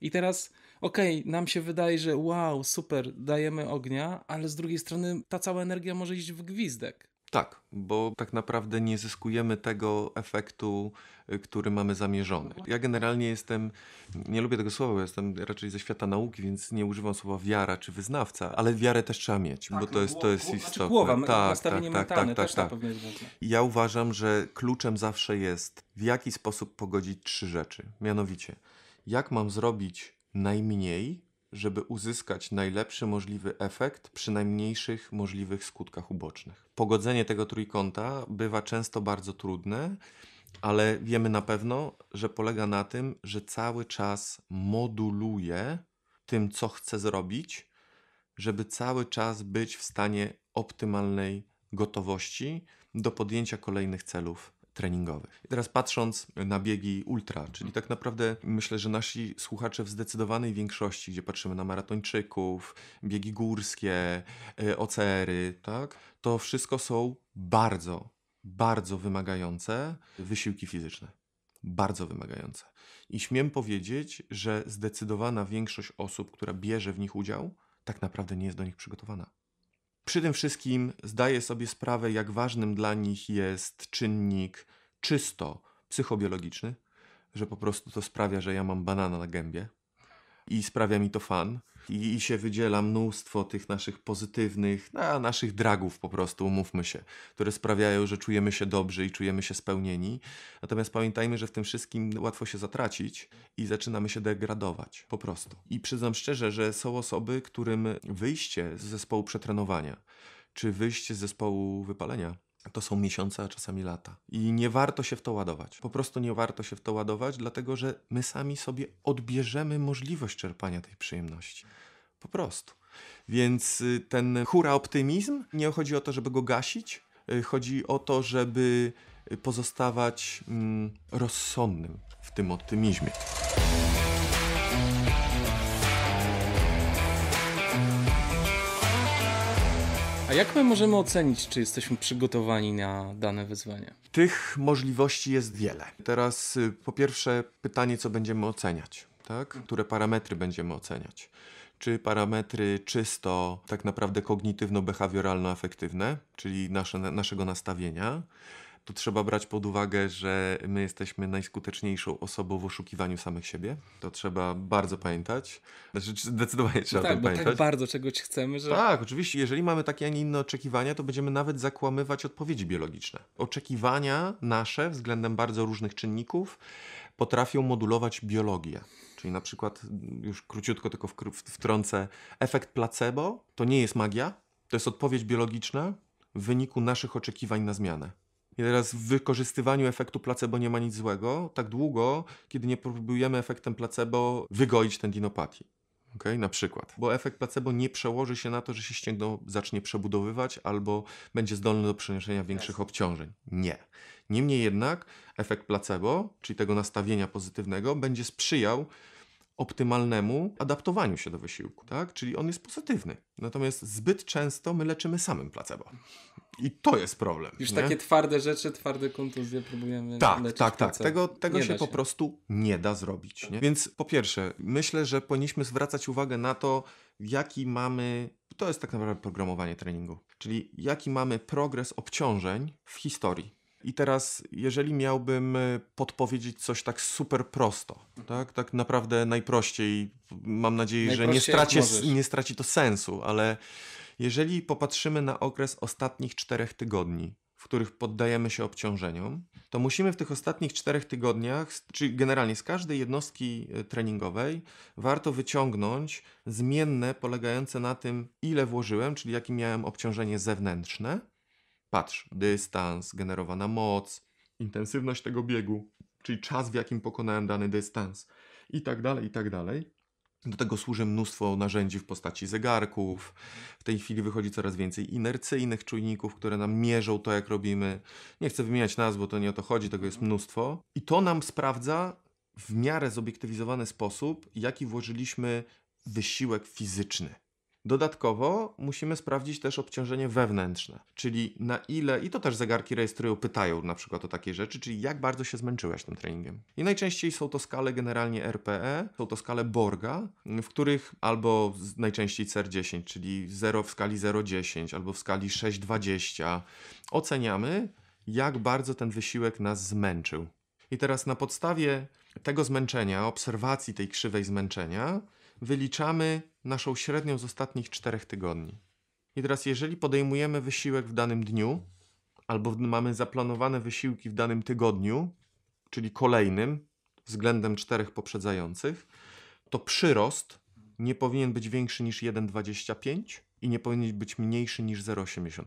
I teraz okej, okay, nam się wydaje, że wow, super, dajemy ognia, ale z drugiej strony ta cała energia może iść w gwizdek. Tak, bo tak naprawdę nie zyskujemy tego efektu, y, który mamy zamierzony. Ja generalnie jestem, nie lubię tego słowa, jestem raczej ze świata nauki, więc nie używam słowa wiara czy wyznawca, ale wiarę też trzeba mieć, tak, bo to jest, to jest istotne. Znaczy głowa, tak, nastawienie tak tak, tak, tak, tak, tak. Ja uważam, że kluczem zawsze jest w jaki sposób pogodzić trzy rzeczy. Mianowicie, jak mam zrobić najmniej, żeby uzyskać najlepszy możliwy efekt przy najmniejszych możliwych skutkach ubocznych. Pogodzenie tego trójkąta bywa często bardzo trudne, ale wiemy na pewno, że polega na tym, że cały czas moduluje tym, co chce zrobić, żeby cały czas być w stanie optymalnej gotowości do podjęcia kolejnych celów treningowych. I teraz patrząc na biegi ultra, czyli tak naprawdę myślę, że nasi słuchacze w zdecydowanej większości, gdzie patrzymy na maratończyków, biegi górskie, y, OCR-y, tak, to wszystko są bardzo, bardzo wymagające wysiłki fizyczne. Bardzo wymagające. I śmiem powiedzieć, że zdecydowana większość osób, która bierze w nich udział, tak naprawdę nie jest do nich przygotowana. Przy tym wszystkim zdaję sobie sprawę, jak ważnym dla nich jest czynnik czysto psychobiologiczny, że po prostu to sprawia, że ja mam banana na gębie i sprawia mi to fan. I, I, się wydziela mnóstwo tych naszych pozytywnych, na no, naszych dragów po prostu, umówmy się, które sprawiają, że czujemy się dobrze i czujemy się spełnieni. Natomiast pamiętajmy, że w tym wszystkim łatwo się zatracić i zaczynamy się degradować, po prostu. I przyznam szczerze, że są osoby, którym wyjście z zespołu przetrenowania, czy wyjście z zespołu wypalenia to są miesiące, a czasami lata. I nie warto się w to ładować. Po prostu nie warto się w to ładować, dlatego że my sami sobie odbierzemy możliwość czerpania tej przyjemności. Po prostu. Więc y, ten hura optymizm, nie chodzi o to, żeby go gasić, y, chodzi o to, żeby y, pozostawać mm, rozsądnym w tym optymizmie. A jak my możemy ocenić, czy jesteśmy przygotowani na dane wyzwanie? Tych możliwości jest wiele. Teraz y, po pierwsze pytanie, co będziemy oceniać, tak? które parametry będziemy oceniać. Czy parametry czysto tak naprawdę kognitywno-behawioralno-afektywne, czyli nasze, naszego nastawienia, to trzeba brać pod uwagę, że my jesteśmy najskuteczniejszą osobą w oszukiwaniu samych siebie. To trzeba bardzo pamiętać. Znaczy, zdecydowanie no trzeba no tak, bo tak pamiętać. tak bardzo czegoś chcemy, że... Tak, oczywiście. Jeżeli mamy takie, a nie inne oczekiwania, to będziemy nawet zakłamywać odpowiedzi biologiczne. Oczekiwania nasze względem bardzo różnych czynników potrafią modulować biologię. Czyli na przykład, już króciutko tylko wtrącę, efekt placebo to nie jest magia, to jest odpowiedź biologiczna w wyniku naszych oczekiwań na zmianę. I teraz w wykorzystywaniu efektu placebo nie ma nic złego, tak długo, kiedy nie próbujemy efektem placebo wygoić tendinopatii. Okay, na przykład. Bo efekt placebo nie przełoży się na to, że się ścięgno zacznie przebudowywać albo będzie zdolny do przenoszenia większych obciążeń. Nie. Niemniej jednak efekt placebo, czyli tego nastawienia pozytywnego, będzie sprzyjał optymalnemu adaptowaniu się do wysiłku, tak? Czyli on jest pozytywny. Natomiast zbyt często my leczymy samym placebo. I to jest problem. Już nie? takie twarde rzeczy, twarde kontuzje próbujemy tak, leczyć. Tak, tak, tak. Tego, tego się, po prostu nie da zrobić. Nie? Więc po pierwsze, myślę, że powinniśmy zwracać uwagę na to, jaki mamy, to jest tak naprawdę programowanie treningu, czyli jaki mamy progres obciążeń w historii i teraz, jeżeli miałbym e, podpowiedzieć coś tak super prosto, tak, tak naprawdę najprościej, mam nadzieję, że nie, stracie, nie straci to sensu, ale jeżeli popatrzymy na okres ostatnich czterech tygodni, w których poddajemy się obciążeniom, to musimy w tych ostatnich czterech tygodniach, czy generalnie z każdej jednostki e, treningowej, warto wyciągnąć zmienne polegające na tym, ile włożyłem, czyli jakie miałem obciążenie zewnętrzne Patrz, dystans, generowana moc, intensywność tego biegu, czyli czas, w jakim pokonałem dany dystans i tak dalej, i tak dalej. Do tego służy mnóstwo narzędzi w postaci zegarków. W tej chwili wychodzi coraz więcej inercyjnych czujników, które nam mierzą to, jak robimy. Nie chcę wymieniać nazw, bo to nie o to chodzi, tego jest mhm. mnóstwo. I to nam sprawdza w miarę zobiektywizowany sposób, jaki włożyliśmy wysiłek fizyczny. Dodatkowo musimy sprawdzić też obciążenie wewnętrzne, czyli na ile, i to też zegarki rejestrują, pytają na przykład o takie rzeczy, czyli jak bardzo się zmęczyłeś tym treningiem. I najczęściej są to skale generalnie RPE, są to skale Borga, w których albo najczęściej CR10, czyli 0 w skali 0,10 albo w skali 6,20 oceniamy, jak bardzo ten wysiłek nas zmęczył. I teraz na podstawie tego zmęczenia, obserwacji tej krzywej zmęczenia, wyliczamy naszą średnią z ostatnich czterech tygodni. I teraz, jeżeli podejmujemy wysiłek w danym dniu, albo mamy zaplanowane wysiłki w danym tygodniu, czyli kolejnym, względem czterech poprzedzających, to przyrost nie powinien być większy niż 1,25 i nie powinien być mniejszy niż 0,85.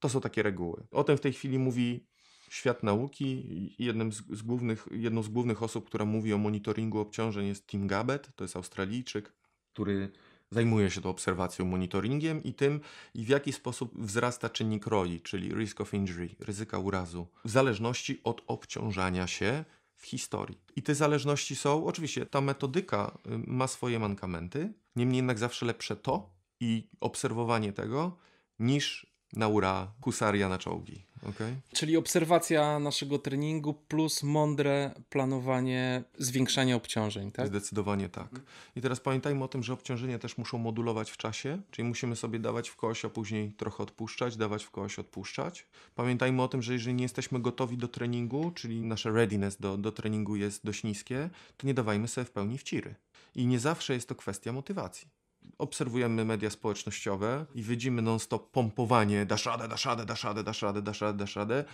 To są takie reguły. O tym w tej chwili mówi świat nauki. Jednym z, głównych, jedną z głównych osób, która mówi o monitoringu obciążeń jest Tim Gabbett, to jest Australijczyk, który zajmuje się tą obserwacją, monitoringiem i tym, i w jaki sposób wzrasta czynnik ROI, czyli risk of injury, ryzyka urazu, w zależności od obciążania się w historii. I te zależności są, oczywiście ta metodyka y, ma swoje mankamenty, niemniej jednak zawsze lepsze to i obserwowanie tego, niż na ura husaria na czołgi. Okay. Czyli obserwacja naszego treningu plus mądre planowanie zwiększania obciążeń, tak? Zdecydowanie tak. I teraz pamiętajmy o tym, że obciążenia też muszą modulować w czasie, czyli musimy sobie dawać w kogoś, a później trochę odpuszczać, dawać w kogoś, odpuszczać. Pamiętajmy o tym, że jeżeli nie jesteśmy gotowi do treningu, czyli nasze readiness do, do treningu jest dość niskie, to nie dawajmy sobie w pełni wciry. I nie zawsze jest to kwestia motywacji obserwujemy media społecznościowe i widzimy non-stop pompowanie dasz radę, dasz radę, dasz radę, dasz radę, dasz radę, dasz radę.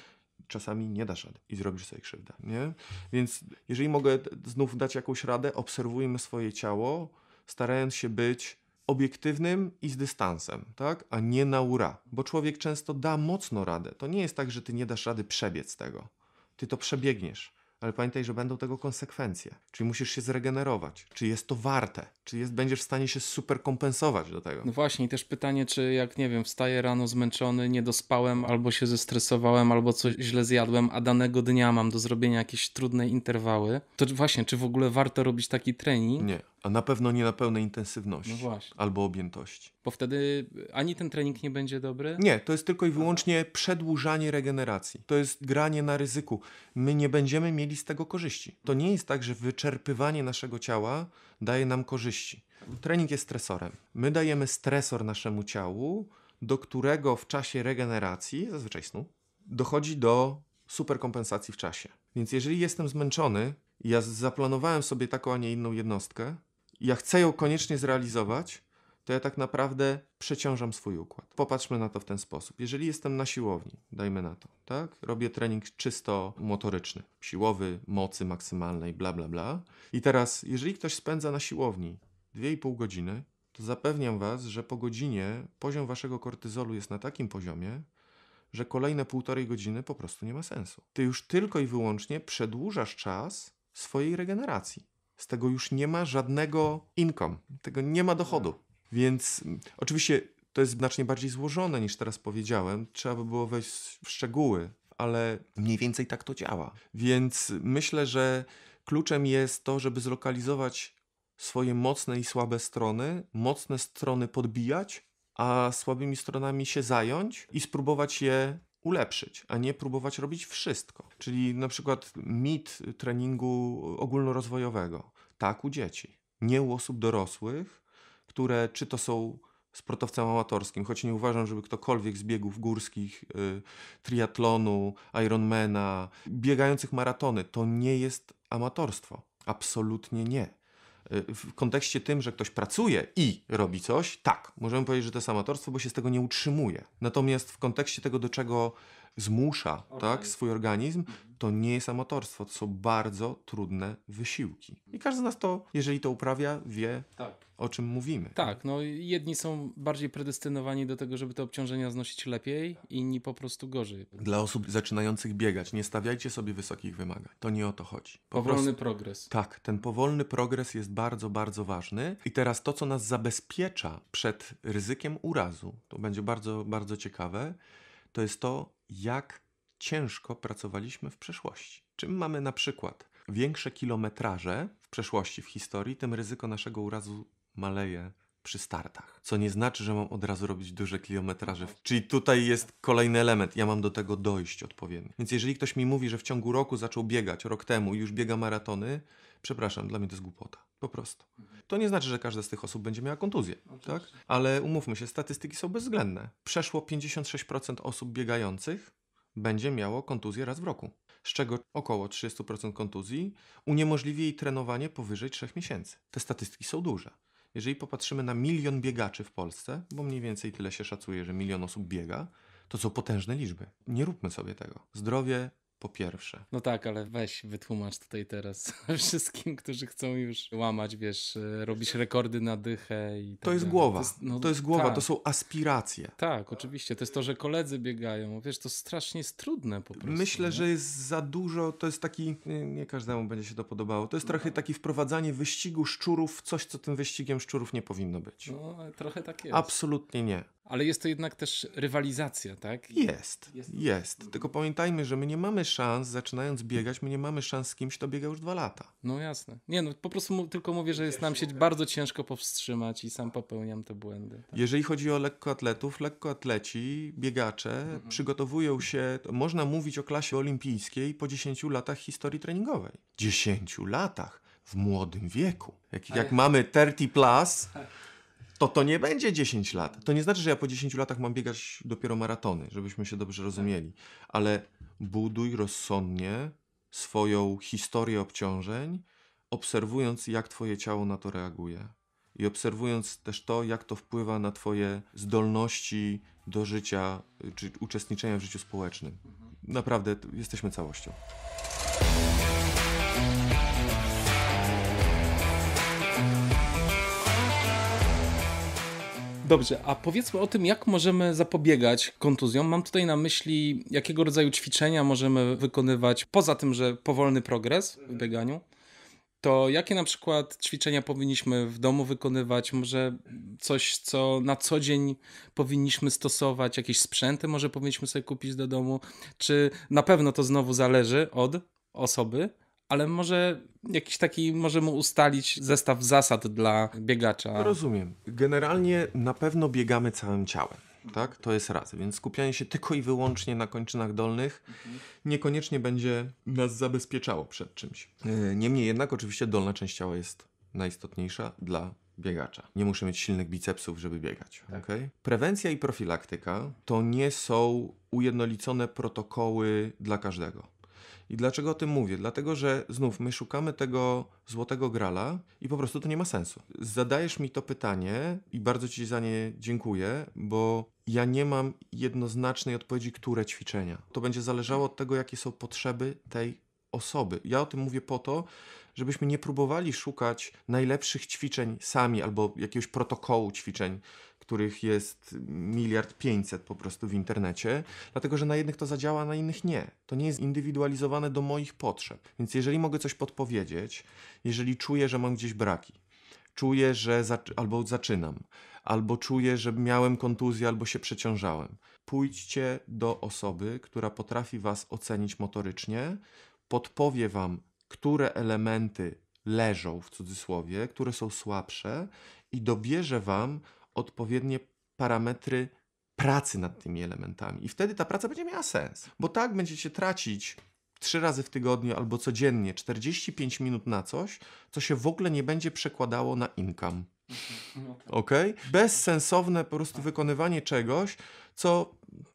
Czasami nie dasz rady i zrobisz sobie krzywdę, nie? Więc jeżeli mogę znów dać jakąś radę, obserwujmy swoje ciało, starając się być obiektywnym i z dystansem, tak? A nie na ura, bo człowiek często da mocno radę. To nie jest tak, że ty nie dasz rady przebiec tego. Ty to przebiegniesz ale pamiętaj, że będą tego konsekwencje. Czyli musisz się zregenerować. Czy jest to warte? Czy jest, będziesz w stanie się super kompensować do tego? No właśnie, i też pytanie, czy jak nie wiem, wstaję rano zmęczony, nie dospałem, albo się zestresowałem, albo coś źle zjadłem, a danego dnia mam do zrobienia jakieś trudne interwały, to właśnie, czy w ogóle warto robić taki trening? Nie. A na pewno nie na pełnej intensywności no albo objętości. Bo wtedy e, ani ten trening nie będzie dobry? Nie, to jest tylko i wyłącznie Aha. przedłużanie regeneracji. To jest granie na ryzyku. My nie będziemy mieli z tego korzyści. To nie jest tak, że wyczerpywanie naszego ciała daje nam korzyści. Trening jest stresorem. My dajemy stresor naszemu ciału, do którego w czasie regeneracji, zazwyczaj snu, dochodzi do superkompensacji w czasie. Więc jeżeli jestem zmęczony, ja zaplanowałem sobie taką, a nie inną jednostkę, ja chcę ją koniecznie zrealizować, to ja tak naprawdę przeciążam swój układ. Popatrzmy na to w ten sposób. Jeżeli jestem na siłowni, dajmy na to, tak? Robię trening czysto motoryczny, siłowy, mocy maksymalnej, bla, bla, bla. I teraz, jeżeli ktoś spędza na siłowni 2,5 godziny, to zapewniam Was, że po godzinie poziom Waszego kortyzolu jest na takim poziomie, że kolejne półtorej godziny po prostu nie ma sensu. Ty już tylko i wyłącznie przedłużasz czas swojej regeneracji z tego już nie ma żadnego income, tego nie ma dochodu. Więc mm, oczywiście to jest znacznie bardziej złożone niż teraz powiedziałem. Trzeba by było wejść w szczegóły, ale mniej więcej tak to działa. Więc myślę, że kluczem jest to, żeby zlokalizować swoje mocne i słabe strony, mocne strony podbijać, a słabymi stronami się zająć i spróbować je ulepszyć, a nie próbować robić wszystko. Czyli na przykład mit treningu ogólnorozwojowego. Tak u dzieci, nie u osób dorosłych, które czy to są sportowcem amatorskim, choć nie uważam, żeby ktokolwiek z biegów górskich, y, triatlonu, Ironmana, biegających maratony, to nie jest amatorstwo. Absolutnie nie. Y, w kontekście tym, że ktoś pracuje i robi coś, tak, możemy powiedzieć, że to jest amatorstwo, bo się z tego nie utrzymuje. Natomiast w kontekście tego, do czego zmusza okay. tak, swój organizm, mhm. to nie jest amatorstwo, to są bardzo trudne wysiłki. I każdy z nas to, jeżeli to uprawia, wie, tak. o czym mówimy. Tak, no jedni są bardziej predestynowani do tego, żeby te obciążenia znosić lepiej, inni po prostu gorzej. Dla osób zaczynających biegać, nie stawiajcie sobie wysokich wymagań. To nie o to chodzi. Po powolny prostu, progres. Tak, ten powolny progres jest bardzo, bardzo ważny. I teraz to, co nas zabezpiecza przed ryzykiem urazu, to będzie bardzo, bardzo ciekawe, to jest to, jak ciężko pracowaliśmy w przeszłości. Czym mamy na przykład większe kilometraże w przeszłości, w historii, tym ryzyko naszego urazu maleje przy startach. Co nie znaczy, że mam od razu robić duże kilometraże. Czyli tutaj jest kolejny element. Ja mam do tego dojść odpowiednio. Więc jeżeli ktoś mi mówi, że w ciągu roku zaczął biegać, rok temu i już biega maratony, przepraszam, dla mnie to jest głupota. Po prostu. To nie znaczy, że każda z tych osób będzie miała kontuzję, tak? Ale umówmy się, statystyki są bezwzględne. Przeszło 56% osób biegających będzie miało kontuzję raz w roku, z czego około 30% kontuzji uniemożliwi jej trenowanie powyżej 3 miesięcy. Te statystyki są duże. Jeżeli popatrzymy na milion biegaczy w Polsce, bo mniej więcej tyle się szacuje, że milion osób biega, to są potężne liczby. Nie róbmy sobie tego. Zdrowie po pierwsze. No tak, ale weź wytłumacz tutaj teraz wszystkim, którzy chcą już łamać, wiesz, e, robisz rekordy na dychę i tak To jest dalej. głowa, to jest, no, to jest głowa, tak. to są aspiracje. Tak, oczywiście, to jest to, że koledzy biegają, wiesz, to strasznie jest trudne po prostu. Myślę, nie? że jest za dużo, to jest taki, nie, nie każdemu będzie się to podobało, to jest no. trochę tak. taki wprowadzanie wyścigu szczurów w coś, co tym wyścigiem szczurów nie powinno być. No, trochę tak jest. Absolutnie nie ale jest to jednak też rywalizacja, tak? Jest, jest, jest. Mhm. Tylko pamiętajmy, że my nie mamy szans, zaczynając biegać, my nie mamy szans z kimś, kto biega już dwa lata. No jasne. Nie, no po prostu mu, tylko mówię, że jest nam się bardzo ciężko powstrzymać i sam popełniam te błędy. Tak? Jeżeli chodzi o lekkoatletów, lekkoatleci, biegacze mhm. przygotowują się, można mówić o klasie olimpijskiej po 10 latach historii treningowej. 10 latach w młodym wieku. Jak, jak mamy 30 plus to to nie będzie 10 lat. To nie znaczy, że ja po 10 latach mam biegać dopiero maratony, żebyśmy się dobrze rozumieli, ale buduj rozsądnie swoją historię obciążeń, obserwując, jak Twoje ciało na to reaguje. I obserwując też to, jak to wpływa na Twoje zdolności do życia czy uczestniczenia w życiu społecznym. Naprawdę jesteśmy całością. Dobrze, a powiedzmy o tym, jak możemy zapobiegać kontuzjom. Mam tutaj na myśli, jakiego rodzaju ćwiczenia możemy wykonywać, poza tym, że powolny progres w mhm. bieganiu. To jakie na przykład ćwiczenia powinniśmy w domu wykonywać? Może coś, co na co dzień powinniśmy stosować? Jakieś sprzęty może powinniśmy sobie kupić do domu? Czy na pewno to znowu zależy od osoby? ale może jakiś taki, możemy ustalić zestaw zasad dla biegacza. Rozumiem. Generalnie na pewno biegamy całym ciałem. Tak, to jest raz. Więc skupianie się tylko i wyłącznie na kończynach dolnych niekoniecznie będzie nas zabezpieczało przed czymś. E, niemniej jednak, oczywiście, dolna część ciała jest najistotniejsza dla biegacza. Nie muszę mieć silnych bicepsów, żeby biegać. Tak. Okay? Prewencja i profilaktyka to nie są ujednolicone protokoły dla każdego. I dlaczego o tym mówię? Dlatego, że znów my szukamy tego złotego grala i po prostu to nie ma sensu. Zadajesz mi to pytanie i bardzo Ci za nie dziękuję, bo ja nie mam jednoznacznej odpowiedzi, które ćwiczenia. To będzie zależało od tego, jakie są potrzeby tej osoby. Ja o tym mówię po to, żebyśmy nie próbowali szukać najlepszych ćwiczeń sami albo jakiegoś protokołu ćwiczeń których jest miliard pięćset po prostu w internecie, dlatego że na jednych to zadziała, na innych nie. To nie jest indywidualizowane do moich potrzeb. Więc jeżeli mogę coś podpowiedzieć, jeżeli czuję, że mam gdzieś braki, czuję, że zac- albo zaczynam, albo czuję, że miałem kontuzję, albo się przeciążałem. Pójdźcie do osoby, która potrafi Was ocenić motorycznie, podpowie Wam, które elementy leżą w cudzysłowie, które są słabsze i dobierze Wam odpowiednie parametry pracy nad tymi elementami. I wtedy ta praca będzie miała sens, bo tak będziecie tracić trzy razy w tygodniu albo codziennie 45 minut na coś, co się w ogóle nie będzie przekładało na income. Mhm. No tak. ok? Bezsensowne po prostu tak. wykonywanie czegoś, co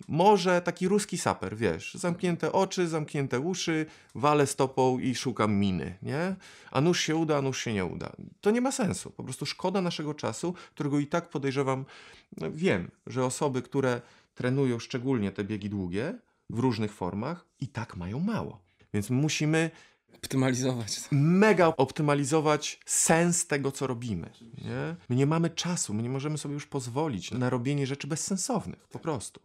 może taki ruski saper, wiesz, zamknięte oczy, zamknięte uszy, walę stopą i szukam miny, nie? A nóż się uda, a nóż się nie uda. To nie ma sensu, po prostu szkoda naszego czasu, którego i tak podejrzewam, no wiem, że osoby, które trenują szczególnie te biegi długie w różnych formach, i tak mają mało. Więc musimy Optymalizować. Mega optymalizować sens tego, co robimy. Nie? My nie mamy czasu, my nie możemy sobie już pozwolić na robienie rzeczy bezsensownych, po prostu.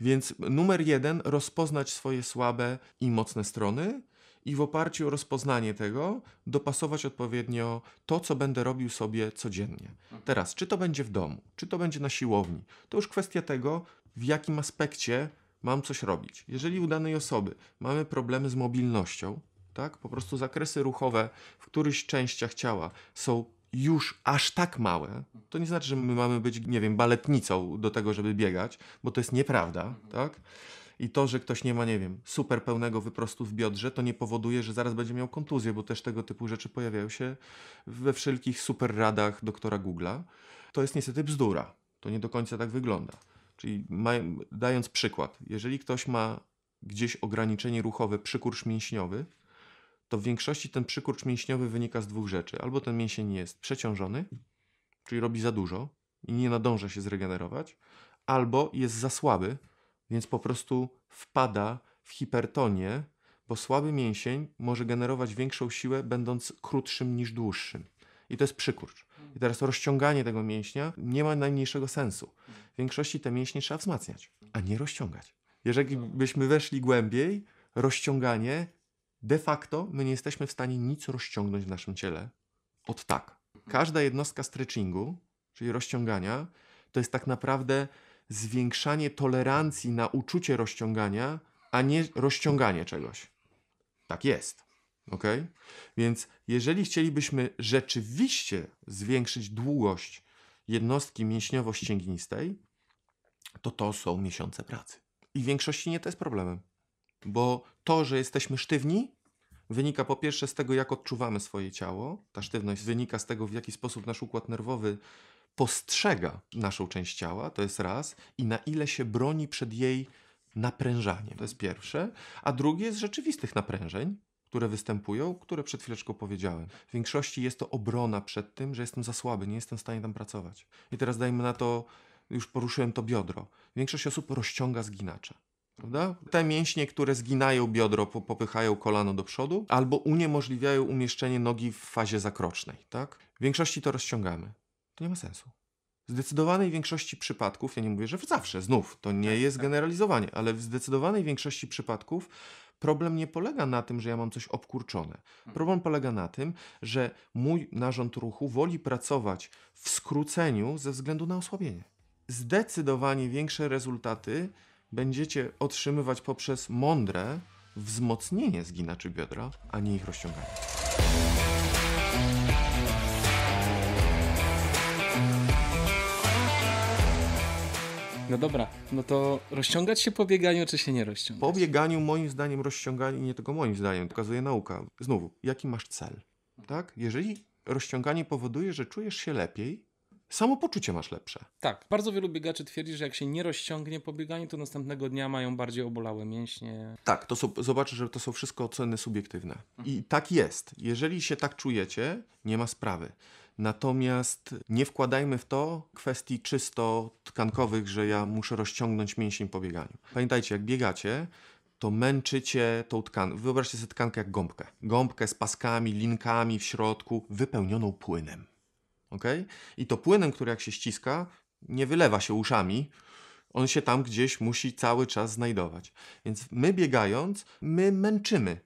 Więc numer jeden, rozpoznać swoje słabe i mocne strony, i w oparciu o rozpoznanie tego dopasować odpowiednio to, co będę robił sobie codziennie. Teraz, czy to będzie w domu, czy to będzie na siłowni, to już kwestia tego, w jakim aspekcie mam coś robić. Jeżeli u danej osoby mamy problemy z mobilnością, tak? Po prostu zakresy ruchowe w któryś częściach ciała są już aż tak małe, to nie znaczy, że my mamy być, nie wiem, baletnicą do tego, żeby biegać, bo to jest nieprawda, mhm. tak? I to, że ktoś nie ma, nie wiem, super pełnego wyprostu w biodrze, to nie powoduje, że zaraz będzie miał kontuzję, bo też tego typu rzeczy pojawiają się we wszelkich super radach doktora Google'a. To jest niestety bzdura. To nie do końca tak wygląda. Czyli maj, dając przykład, jeżeli ktoś ma gdzieś ograniczenie ruchowe, przykurcz mięśniowy, to w większości ten przykurcz mięśniowy wynika z dwóch rzeczy. Albo ten mięsień jest przeciążony, czyli robi za dużo i nie nadąża się zregenerować, albo jest za słaby, więc po prostu wpada w hipertonię, bo słaby mięsień może generować większą siłę, będąc krótszym niż dłuższym. I to jest przykurcz. I teraz rozciąganie tego mięśnia nie ma najmniejszego sensu. W większości te mięśnie trzeba wzmacniać, a nie rozciągać. Jeżeli byśmy weszli głębiej, rozciąganie De facto my nie jesteśmy w stanie nic rozciągnąć w naszym ciele. Od tak. Każda jednostka stretchingu, czyli rozciągania, to jest tak naprawdę zwiększanie tolerancji na uczucie rozciągania, a nie rozciąganie czegoś. Tak jest. Ok? Więc jeżeli chcielibyśmy rzeczywiście zwiększyć długość jednostki mięśniowo-ścięgnistej, to to są miesiące pracy. I w większości nie to jest problemem. Bo to, że jesteśmy sztywni, wynika po pierwsze z tego, jak odczuwamy swoje ciało. Ta sztywność wynika z tego, w jaki sposób nasz układ nerwowy postrzega naszą część ciała, to jest raz, i na ile się broni przed jej naprężaniem, to jest pierwsze. A drugie z rzeczywistych naprężeń, które występują, które przed chwileczką powiedziałem. W większości jest to obrona przed tym, że jestem za słaby, nie jestem w stanie tam pracować. I teraz dajmy na to, już poruszyłem to biodro. Większość osób rozciąga zginacza. Prawda? Te mięśnie, które zginają biodro, popychają kolano do przodu albo uniemożliwiają umieszczenie nogi w fazie zakrocznej. Tak? W większości to rozciągamy. To nie ma sensu. W zdecydowanej większości przypadków, ja nie mówię, że zawsze, znów, to nie tak, jest tak. generalizowanie, ale w zdecydowanej większości przypadków problem nie polega na tym, że ja mam coś obkurczone. Hmm. Problem polega na tym, że mój narząd ruchu woli pracować w skróceniu ze względu na osłabienie. Zdecydowanie większe rezultaty będziecie otrzymywać poprzez mądre wzmocnienie zginaczy biodra, a nie ich rozciąganie. No dobra, no to rozciągać się po bieganiu, czy się nie rozciągać? Po bieganiu, moim zdaniem, rozciąganie, nie tylko moim zdaniem, pokazuje nauka. Znowu, jaki masz cel, tak? Jeżeli rozciąganie powoduje, że czujesz się lepiej, samopoczucie masz lepsze. Tak, bardzo wielu biegaczy twierdzi, że jak się nie rozciągnie po bieganiu, to następnego dnia mają bardziej obolałe mięśnie. Tak, to są, zobaczysz, że to są wszystko oceny subiektywne. Mhm. I tak jest. Jeżeli się tak czujecie, nie ma sprawy. Natomiast nie wkładajmy w to kwestii czysto tkankowych, że ja muszę rozciągnąć mięsień po bieganiu. Pamiętajcie, jak biegacie, to męczycie tą tkankę. Wyobraźcie sobie tkankę jak gąbkę. Gąbkę z paskami, linkami w środku, wypełnioną płynem ok? I to płynem, który jak się ściska, nie wylewa się uszami, on się tam gdzieś musi cały czas znajdować. Więc my biegając, my męczymy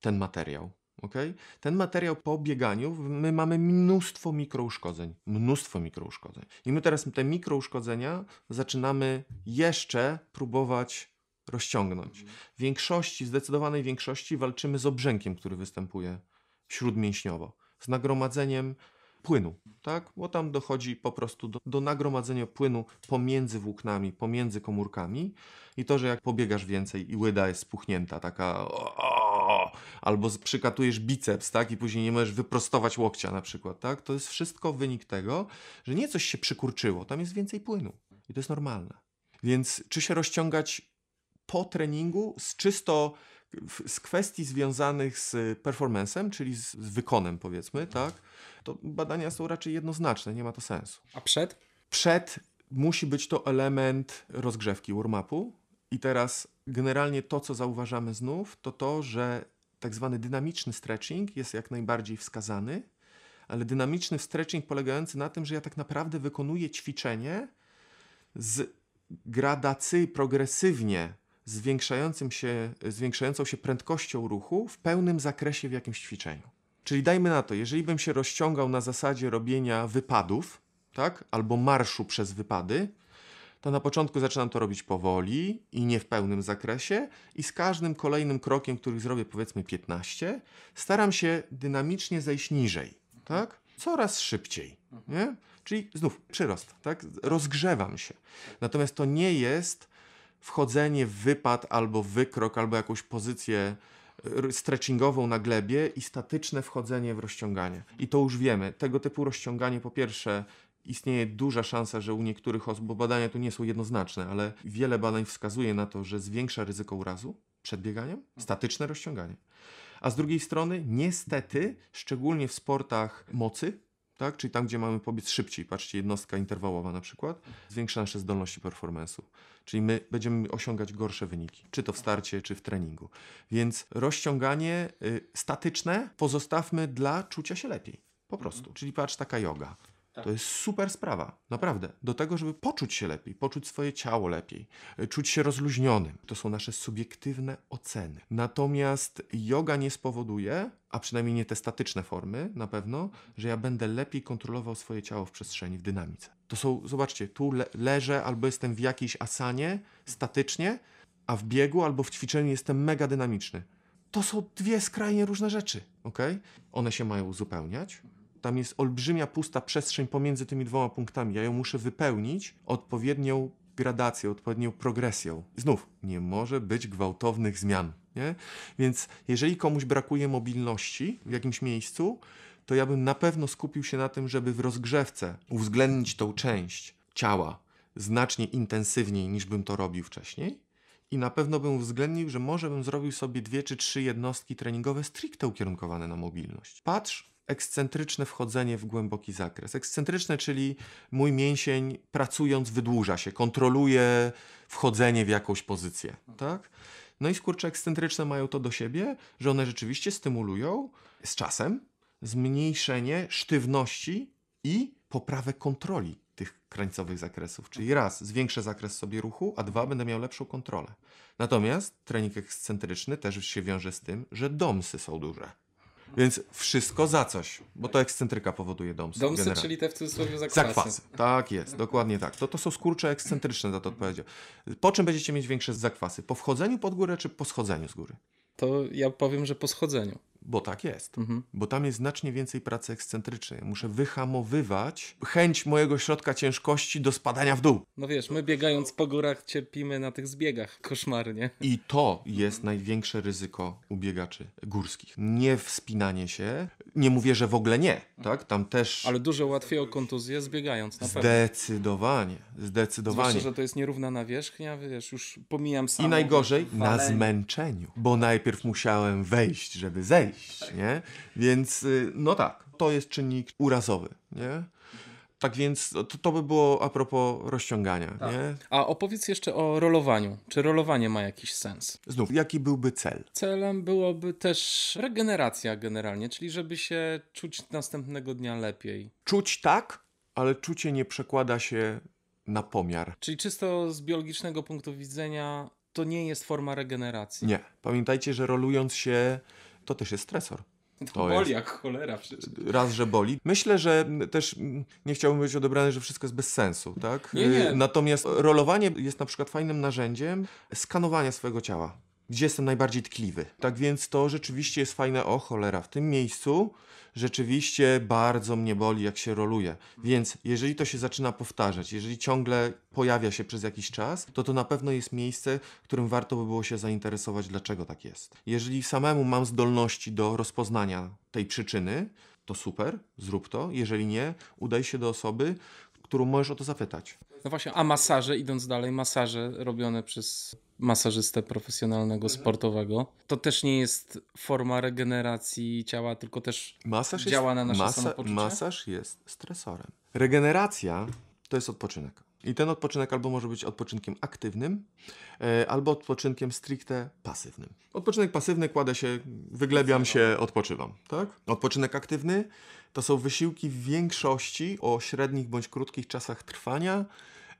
ten materiał. Okay? Ten materiał po bieganiu, my mamy mnóstwo mikrouszkodzeń, mnóstwo mikrouszkodzeń. I my teraz te mikrouszkodzenia zaczynamy jeszcze próbować rozciągnąć. Mhm. W większości, zdecydowanej większości walczymy z obrzękiem, który występuje śródmięśniowo, z nagromadzeniem płynu, tak? Bo tam dochodzi po prostu do, do nagromadzenia płynu pomiędzy włóknami, pomiędzy komórkami i to, że jak pobiegasz więcej i łyda jest spuchnięta, taka albo przykatujesz biceps, tak, i później nie możesz wyprostować łokcia na przykład, tak? To jest wszystko wynik tego, że nieco się przykurczyło, tam jest więcej płynu i to jest normalne. Więc czy się rozciągać po treningu z czysto z kwestii związanych z performancem, czyli z, z wykonem powiedzmy, mhm. tak, to badania są raczej jednoznaczne, nie ma to sensu. A przed? Przed musi być to element rozgrzewki, warm-upu i teraz generalnie to, co zauważamy znów, to to, że tak zwany dynamiczny stretching jest jak najbardziej wskazany, ale dynamiczny stretching polegający na tym, że ja tak naprawdę wykonuję ćwiczenie z gradacy progresywnie zwiększającym się, zwiększającą się prędkością ruchu w pełnym zakresie w jakimś ćwiczeniu. Czyli dajmy na to, jeżeli bym się rozciągał na zasadzie robienia wypadów, tak, albo marszu przez wypady, to na początku zaczynam to robić powoli i nie w pełnym zakresie, i z każdym kolejnym krokiem, który zrobię, powiedzmy 15, staram się dynamicznie zejść niżej, tak? Coraz szybciej, nie? Czyli znów przyrost, tak? Rozgrzewam się. Natomiast to nie jest wchodzenie w wypad albo wykrok, albo jakąś pozycję stretchingową na glebie i statyczne wchodzenie w rozciąganie. I to już wiemy. Tego typu rozciąganie po pierwsze istnieje duża szansa, że u niektórych osób, bo badania tu nie są jednoznaczne, ale wiele badań wskazuje na to, że zwiększa ryzyko urazu przed bieganiem, statyczne rozciąganie. A z drugiej strony, niestety, szczególnie w sportach mocy, tak? czyli tam, gdzie mamy pobiec szybciej, patrzcie, jednostka interwałowa na przykład, zwiększa nasze zdolności performance'u. Czyli my będziemy osiągać gorsze wyniki, czy to w starcie, czy w treningu. Więc rozciąganie y, statyczne pozostawmy dla czucia się lepiej. Po prostu. Mhm. Czyli patrz, taka yoga. Tak. To jest super sprawa, naprawdę. Do tego, żeby poczuć się lepiej, poczuć swoje ciało lepiej, e, czuć się rozluźnionym. To są nasze subiektywne oceny. Natomiast yoga nie spowoduje, a przynajmniej nie te statyczne formy na pewno, że ja będę lepiej kontrolował swoje ciało w przestrzeni, w dynamice. To są, zobaczcie, tu le leżę albo jestem w jakiejś asanie statycznie, a w biegu albo w ćwiczeniu jestem mega dynamiczny. To są dwie skrajnie różne rzeczy, ok? One się mają uzupełniać tam jest olbrzymia pusta przestrzeń pomiędzy tymi dwoma punktami. Ja ją muszę wypełnić odpowiednią gradacją, odpowiednią progresją. Znów, nie może być gwałtownych zmian. Nie? Więc jeżeli komuś brakuje mobilności w jakimś miejscu, to ja bym na pewno skupił się na tym, żeby w rozgrzewce uwzględnić tą część ciała znacznie intensywniej niż bym to robił wcześniej. I na pewno bym uwzględnił, że może bym zrobił sobie dwie czy trzy jednostki treningowe stricte ukierunkowane na mobilność. Patrz, ekscentryczne wchodzenie w głęboki zakres. Ekscentryczne, czyli mój mięsień pracując wydłuża się, kontroluje wchodzenie w jakąś pozycję, tak? No i skurcze ekscentryczne mają to do siebie, że one rzeczywiście stymulują z czasem zmniejszenie sztywności i poprawę kontroli tych krańcowych zakresów. Czyli raz, zwiększę zakres sobie ruchu, a dwa, będę miał lepszą kontrolę. Natomiast trening ekscentryczny też się wiąże z tym, że domsy są duże. Więc wszystko za coś, bo to ekscentryka powoduje domsy. Domsy, czyli te w cudzysłowie zakwasy. Zakwasy, tak jest, dokładnie tak. To, to są skurcze ekscentryczne, za to odpowiedział. Po czym będziecie mieć większe zakwasy? Po wchodzeniu pod górę, czy po schodzeniu z góry? To ja powiem, że po schodzeniu. Bo tak jest. Mhm. Bo tam jest znacznie więcej pracy ekscentrycznej. Muszę wyhamowywać chęć mojego środka ciężkości do spadania w dół. No wiesz, my biegając po górach cierpimy na tych zbiegach koszmarnie. I to jest największe ryzyko ubiegaczy górskich. Nie wspinanie się. Nie mówię, że w ogóle nie. Tak? Tam też... Ale dużo łatwiej o kontuzję zbiegając. Na zdecydowanie. Zdecydowanie. Zwłaszcza, że to jest nierówna nawierzchnia, wiesz, już pomijam samo. I najgorzej na zmęczeniu. Bo najpierw musiałem wejść, żeby zejść iść, nie? Więc y, no tak, to jest czynnik urazowy, nie? Tak więc no, to, to by było a propos rozciągania. Tak. Nie? A opowiedz jeszcze o rolowaniu. Czy rolowanie ma jakiś sens? Znów, jaki byłby cel? Celem byłoby też regeneracja generalnie, czyli żeby się czuć następnego dnia lepiej. Czuć tak, ale czucie nie przekłada się na pomiar. Czyli czysto z biologicznego punktu widzenia to nie jest forma regeneracji. Nie. Pamiętajcie, że rolując się to też jest stresor. To, boli jest. jak cholera przecież. Raz, że boli. Myślę, że też nie chciałbym być odebrany, że wszystko jest bez sensu, tak? Nie, nie. Y, natomiast rolowanie jest na przykład fajnym narzędziem skanowania swojego ciała. Gdzie jestem najbardziej tkliwy. Tak więc to rzeczywiście jest fajne, o cholera, w tym miejscu rzeczywiście bardzo mnie boli, jak się roluje. Więc jeżeli to się zaczyna powtarzać, jeżeli ciągle pojawia się przez jakiś czas, to to na pewno jest miejsce, którym warto by było się zainteresować, dlaczego tak jest. Jeżeli samemu mam zdolności do rozpoznania tej przyczyny, to super, zrób to. Jeżeli nie, udaj się do osoby, którą możesz o to zapytać. No właśnie, a masaże, idąc dalej, masaże robione przez masażystę profesjonalnego, mhm. sportowego, to też nie jest forma regeneracji ciała, tylko też masaż działa jest, na nasze masa, samopoczucie? Masaż jest stresorem. Regeneracja to jest odpoczynek. I ten odpoczynek albo może być odpoczynkiem aktywnym, e, albo odpoczynkiem stricte pasywnym. Odpoczynek pasywny kładę się, wyglebiam się, odpoczywam. Tak? Odpoczynek aktywny to są wysiłki w większości o średnich bądź krótkich czasach trwania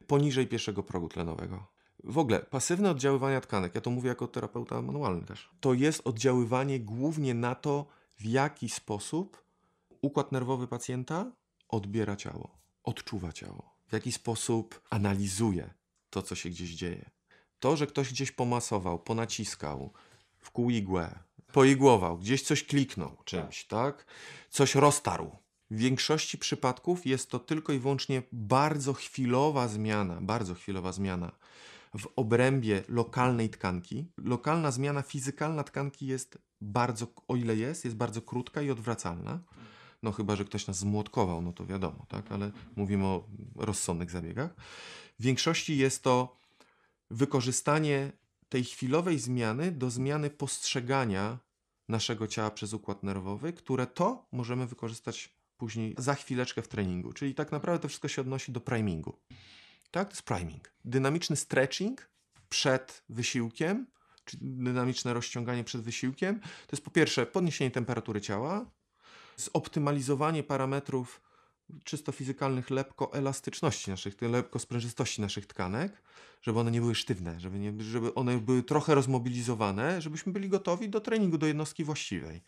poniżej pierwszego progu tlenowego. W ogóle pasywne oddziaływania tkanek, ja to mówię jako terapeuta manualny też, to jest oddziaływanie głównie na to, w jaki sposób układ nerwowy pacjenta odbiera ciało, odczuwa ciało w jaki sposób analizuje to, co się gdzieś dzieje. To, że ktoś gdzieś pomasował, ponaciskał, wkół igłę, poigłował, gdzieś coś kliknął czymś, tak? tak? Coś roztarł. W większości przypadków jest to tylko i wyłącznie bardzo chwilowa zmiana, bardzo chwilowa zmiana w obrębie lokalnej tkanki. Lokalna zmiana fizykalna tkanki jest bardzo, o ile jest, jest bardzo krótka i odwracalna no chyba, że ktoś nas zmłotkował, no to wiadomo, tak? Ale mówimy o rozsądnych zabiegach. W większości jest to wykorzystanie tej chwilowej zmiany do zmiany postrzegania naszego ciała przez układ nerwowy, które to możemy wykorzystać później za chwileczkę w treningu. Czyli tak naprawdę to wszystko się odnosi do primingu. Tak, to jest priming. Dynamiczny stretching przed wysiłkiem, czy dynamiczne rozciąganie przed wysiłkiem, to jest po pierwsze podniesienie temperatury ciała, zoptymalizowanie parametrów czysto fizykalnych lepko elastyczności naszych, lepko sprężystości naszych tkanek, żeby one nie były sztywne, żeby, nie, żeby one były trochę rozmobilizowane, żebyśmy byli gotowi do treningu, do jednostki właściwej.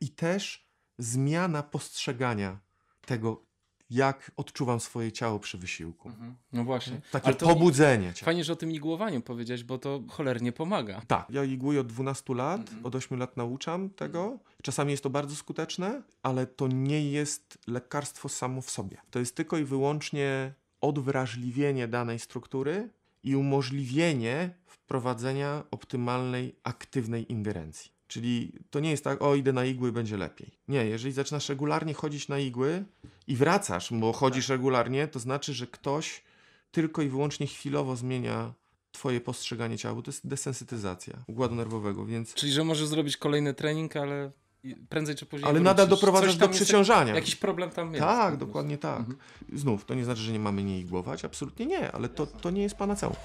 I też zmiana postrzegania tego, jak odczuwam swoje ciało przy wysiłku. Mhm. No właśnie. Takie to pobudzenie. Nie, fajnie, że o tym igłowaniu powiedziałeś, bo to cholernie pomaga. Tak. Ja igłuję od 12 lat, mhm. od 8 lat nauczam tego. Mhm. Czasami jest to bardzo skuteczne, ale to nie jest lekarstwo samo w sobie. To jest tylko i wyłącznie odwrażliwienie danej struktury i umożliwienie wprowadzenia optymalnej, aktywnej ingerencji. Czyli to nie jest tak, o idę na igły, będzie lepiej. Nie, jeżeli zaczynasz regularnie chodzić na igły, i wracasz, bo tak. chodzisz regularnie, to znaczy, że ktoś tylko i wyłącznie chwilowo zmienia twoje postrzeganie ciała, bo to jest desensytyzacja układu nerwowego, więc... Czyli, że możesz zrobić kolejny trening, ale prędzej czy później. Ale wrócisz. nadal doprowadzasz do przeciążania. Jakiś problem tam jest. Tak, dokładnie tak. Mhm. Znów, to nie znaczy, że nie mamy nie igłować, absolutnie nie, ale to, to nie jest panaceum.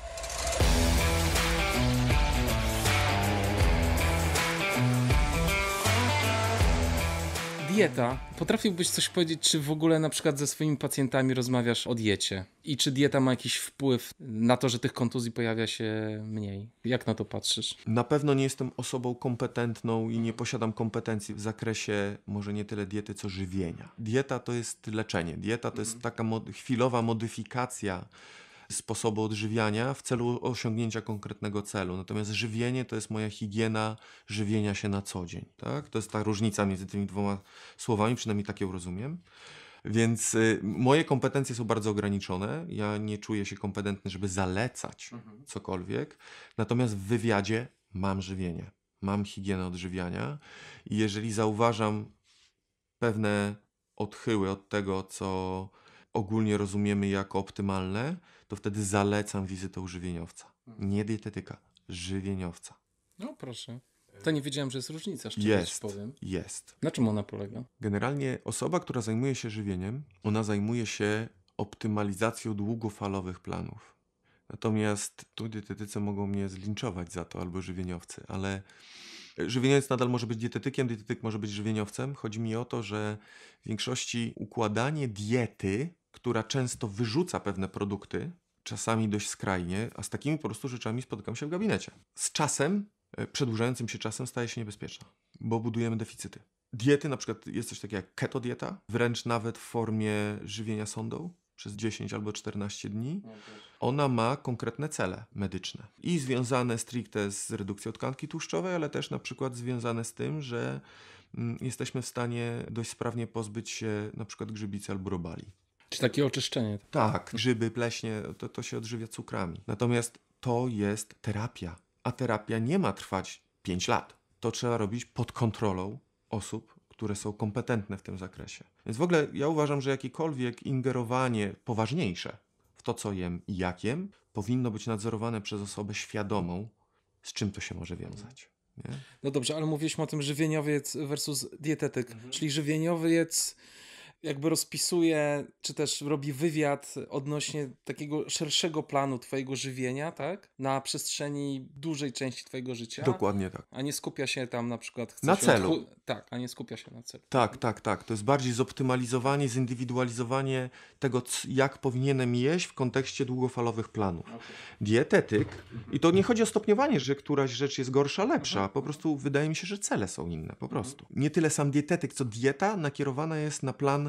dieta. Potrafiłbyś coś powiedzieć, czy w ogóle na przykład ze swoimi pacjentami rozmawiasz o diecie? I czy dieta ma jakiś wpływ na to, że tych kontuzji pojawia się mniej? Jak na to patrzysz? Na pewno nie jestem osobą kompetentną i nie posiadam kompetencji w zakresie może nie tyle diety, co żywienia. Dieta to jest leczenie. Dieta to jest mhm. taka mod chwilowa modyfikacja sposobu odżywiania w celu osiągnięcia konkretnego celu. Natomiast żywienie to jest moja higiena żywienia się na co dzień. Tak? To jest ta różnica między tymi dwoma słowami, przynajmniej tak ją rozumiem. Więc y, moje kompetencje są bardzo ograniczone. Ja nie czuję się kompetentny, żeby zalecać mhm. cokolwiek. Natomiast w wywiadzie mam żywienie, mam higienę odżywiania i jeżeli zauważam pewne odchyły od tego, co ogólnie rozumiemy jako optymalne, to wtedy zalecam wizytę u żywieniowca. Mhm. Nie dietetyka, żywieniowca. No proszę. To nie wiedziałem, że jest różnica, szczerze jest, powiem. Jest. Na czym ona polega? Generalnie osoba, która zajmuje się żywieniem, ona zajmuje się optymalizacją długofalowych planów. Natomiast tu dietetycy mogą mnie zlinczować za to, albo żywieniowcy, ale żywieniowiec nadal może być dietetykiem, dietetyk może być żywieniowcem. Chodzi mi o to, że w większości układanie diety która często wyrzuca pewne produkty, czasami dość skrajnie, a z takimi po prostu rzeczami spotykam się w gabinecie. Z czasem, e, przedłużającym się czasem, staje się niebezpieczna, bo budujemy deficyty. Diety, na przykład jest coś takiego jak keto dieta, wręcz nawet w formie żywienia sondą przez 10 albo 14 dni. Ona ma konkretne cele medyczne i związane stricte z redukcją tkanki tłuszczowej, ale też na przykład związane z tym, że mm, jesteśmy w stanie dość sprawnie pozbyć się na przykład grzybicy albo robali. Czy takie oczyszczenie. Tak, grzyby, pleśnie, to, to się odżywia cukrami. Natomiast to jest terapia, a terapia nie ma trwać 5 lat. To trzeba robić pod kontrolą osób, które są kompetentne w tym zakresie. Więc w ogóle ja uważam, że jakiekolwiek ingerowanie poważniejsze w to, co jem i jak jem, powinno być nadzorowane przez osobę świadomą, z czym to się może wiązać. Nie? No dobrze, ale mówiliśmy o tym żywieniowiec versus dietetyk, mhm. czyli żywieniowiec jakby rozpisuje, czy też robi wywiad odnośnie takiego szerszego planu twojego żywienia, tak? Na przestrzeni dużej części twojego życia. Dokładnie tak. A nie skupia się tam na przykład... Na celu. tak, a nie skupia się na celu. Tak, tak, tak. To jest bardziej zoptymalizowanie, zindywidualizowanie tego, jak powinienem jeść w kontekście długofalowych planów. Okay. Dietetyk, i to nie chodzi o stopniowanie, że któraś rzecz jest gorsza, lepsza. Mhm. Po prostu wydaje mi się, że cele są inne, po mhm. prostu. Nie tyle sam dietetyk, co dieta nakierowana jest na plan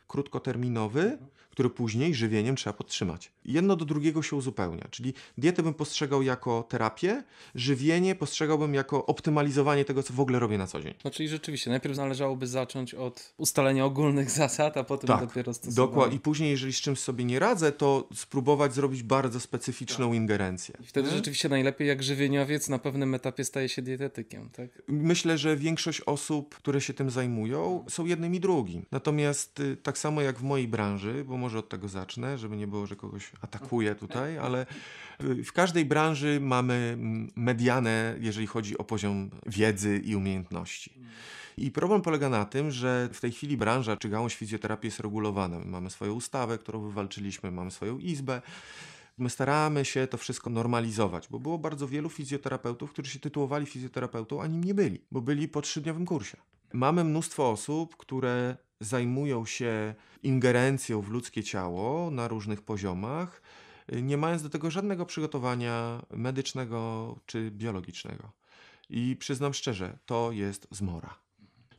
krótkoterminowy, który później żywieniem trzeba podtrzymać. Jedno do drugiego się uzupełnia, czyli dietę bym postrzegał jako terapię, żywienie postrzegałbym jako optymalizowanie tego, co w ogóle robię na co dzień. No czyli rzeczywiście, najpierw należałoby zacząć od ustalenia ogólnych zasad, a potem tak, dopiero stosować. Dokładnie. I później, jeżeli z czymś sobie nie radzę, to spróbować zrobić bardzo specyficzną tak. ingerencję. I wtedy hmm? rzeczywiście najlepiej, jak żywieniowiec na pewnym etapie staje się dietetykiem, tak? Myślę, że większość osób, które się tym zajmują, są jednym i drugim. Natomiast y, tak samo jak w mojej branży, bo może od tego zacznę, żeby nie było, że kogoś atakuję tutaj, ale y, w każdej branży mamy medianę, jeżeli chodzi o poziom wiedzy i umiejętności. I problem polega na tym, że w tej chwili branża czy gałąź fizjoterapii jest regulowana. My mamy swoją ustawę, którą wywalczyliśmy, mamy swoją izbę. My staramy się to wszystko normalizować, bo było bardzo wielu fizjoterapeutów, którzy się tytułowali fizjoterapeutą, a nim nie byli, bo byli po trzydniowym kursie. Mamy mnóstwo osób, które zajmują się ingerencją w ludzkie ciało na różnych poziomach, nie mając do tego żadnego przygotowania medycznego czy biologicznego. I przyznam szczerze, to jest zmora.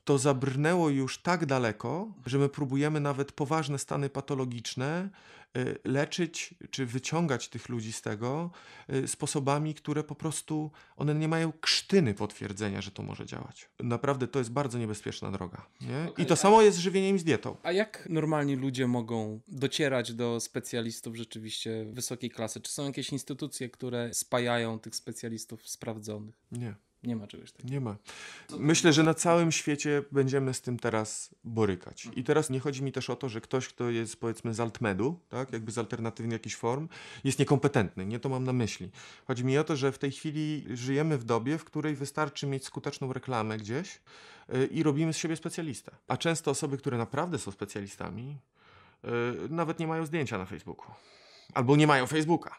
To zabrnęło już tak daleko, że my próbujemy nawet poważne stany patologiczne Y, leczyć czy wyciągać tych ludzi z tego y, sposobami, które po prostu one nie mają krztyny potwierdzenia, że to może działać. Naprawdę to jest bardzo niebezpieczna droga. Nie? Okay, I to samo jest z żywieniem i z dietą. A jak normalni ludzie mogą docierać do specjalistów rzeczywiście wysokiej klasy? Czy są jakieś instytucje, które spajają tych specjalistów sprawdzonych? Nie. Nie ma czegoś takiego. Nie ma. Myślę, że na całym świecie będziemy z tym teraz borykać. I teraz nie chodzi mi też o to, że ktoś, kto jest powiedzmy z altmedu, tak, jakby z alternatywnych jakichś form, jest niekompetentny. Nie to mam na myśli. Chodzi mi o to, że w tej chwili żyjemy w dobie, w której wystarczy mieć skuteczną reklamę gdzieś y, i robimy z siebie specjalistę. A często osoby, które naprawdę są specjalistami, y, nawet nie mają zdjęcia na Facebooku. Albo nie mają Facebooka.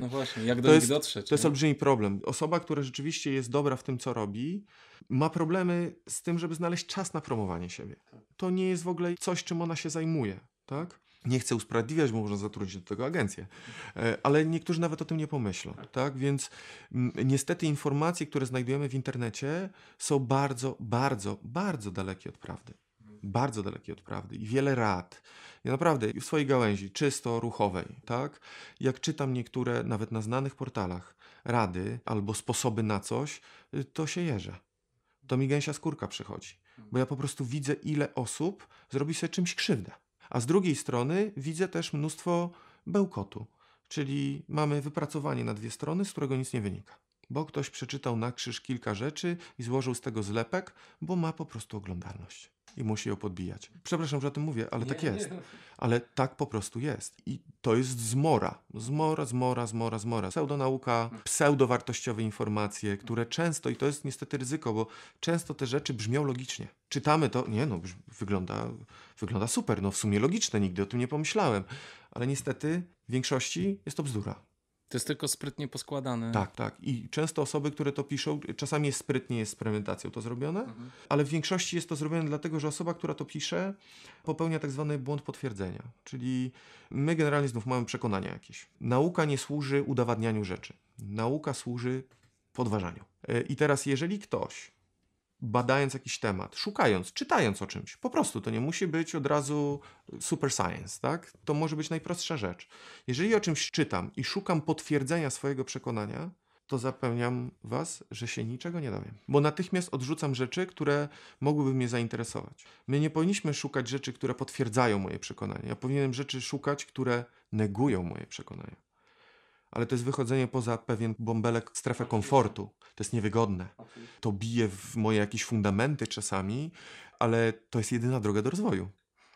No właśnie, jak do to nich jest, dotrzeć. To nie? jest olbrzymi problem. Osoba, która rzeczywiście jest dobra w tym, co robi, ma problemy z tym, żeby znaleźć czas na promowanie siebie. To nie jest w ogóle coś, czym ona się zajmuje, tak? Nie chcę usprawiedliwiać, bo można zatrudnić do tego agencję, e, ale niektórzy nawet o tym nie pomyślą, tak? Więc niestety informacje, które znajdujemy w internecie są bardzo, bardzo, bardzo dalekie od prawdy bardzo daleki od prawdy i wiele rad. Ja naprawdę w swojej gałęzi, czysto ruchowej, tak? Jak czytam niektóre, nawet na znanych portalach, rady albo sposoby na coś, y, to się jeżę. To mi gęsia skórka przychodzi, bo ja po prostu widzę, ile osób zrobi sobie czymś krzywdę. A z drugiej strony widzę też mnóstwo bełkotu, czyli mamy wypracowanie na dwie strony, z którego nic nie wynika bo ktoś przeczytał na krzyż kilka rzeczy i złożył z tego zlepek, bo ma po prostu oglądalność i musi ją podbijać. Przepraszam, że o tym mówię, ale tak nie, tak jest. Nie. Ale tak po prostu jest. I to jest zmora. Zmora, zmora, zmora, zmora. Pseudonauka, pseudowartościowe informacje, które często, i to jest niestety ryzyko, bo często te rzeczy brzmią logicznie. Czytamy to, nie no, wygląda, wygląda super, no w sumie logiczne, nigdy o tym nie pomyślałem. Ale niestety w większości jest to bzdura. To jest tylko sprytnie poskładane. Tak, tak. I często osoby, które to piszą, czasami jest sprytnie jest z premedytacją to zrobione, mhm. ale w większości jest to zrobione dlatego, że osoba, która to pisze, popełnia tak zwany błąd potwierdzenia. Czyli my generalnie znów mamy przekonania jakieś. Nauka nie służy udowadnianiu rzeczy. Nauka służy podważaniu. E, I teraz, jeżeli ktoś badając jakiś temat, szukając, czytając o czymś. Po prostu to nie musi być od razu e, super science, tak? To może być najprostsza rzecz. Jeżeli o czymś czytam i szukam potwierdzenia swojego przekonania, to zapewniam Was, że się niczego nie dowiem. Bo natychmiast odrzucam rzeczy, które mogłyby mnie zainteresować. My nie powinniśmy szukać rzeczy, które potwierdzają moje przekonanie. Ja powinienem rzeczy szukać, które negują moje przekonania ale to jest wychodzenie poza pewien bąbelek, strefę komfortu. To jest niewygodne. To bije w moje jakieś fundamenty czasami, ale to jest jedyna droga do rozwoju.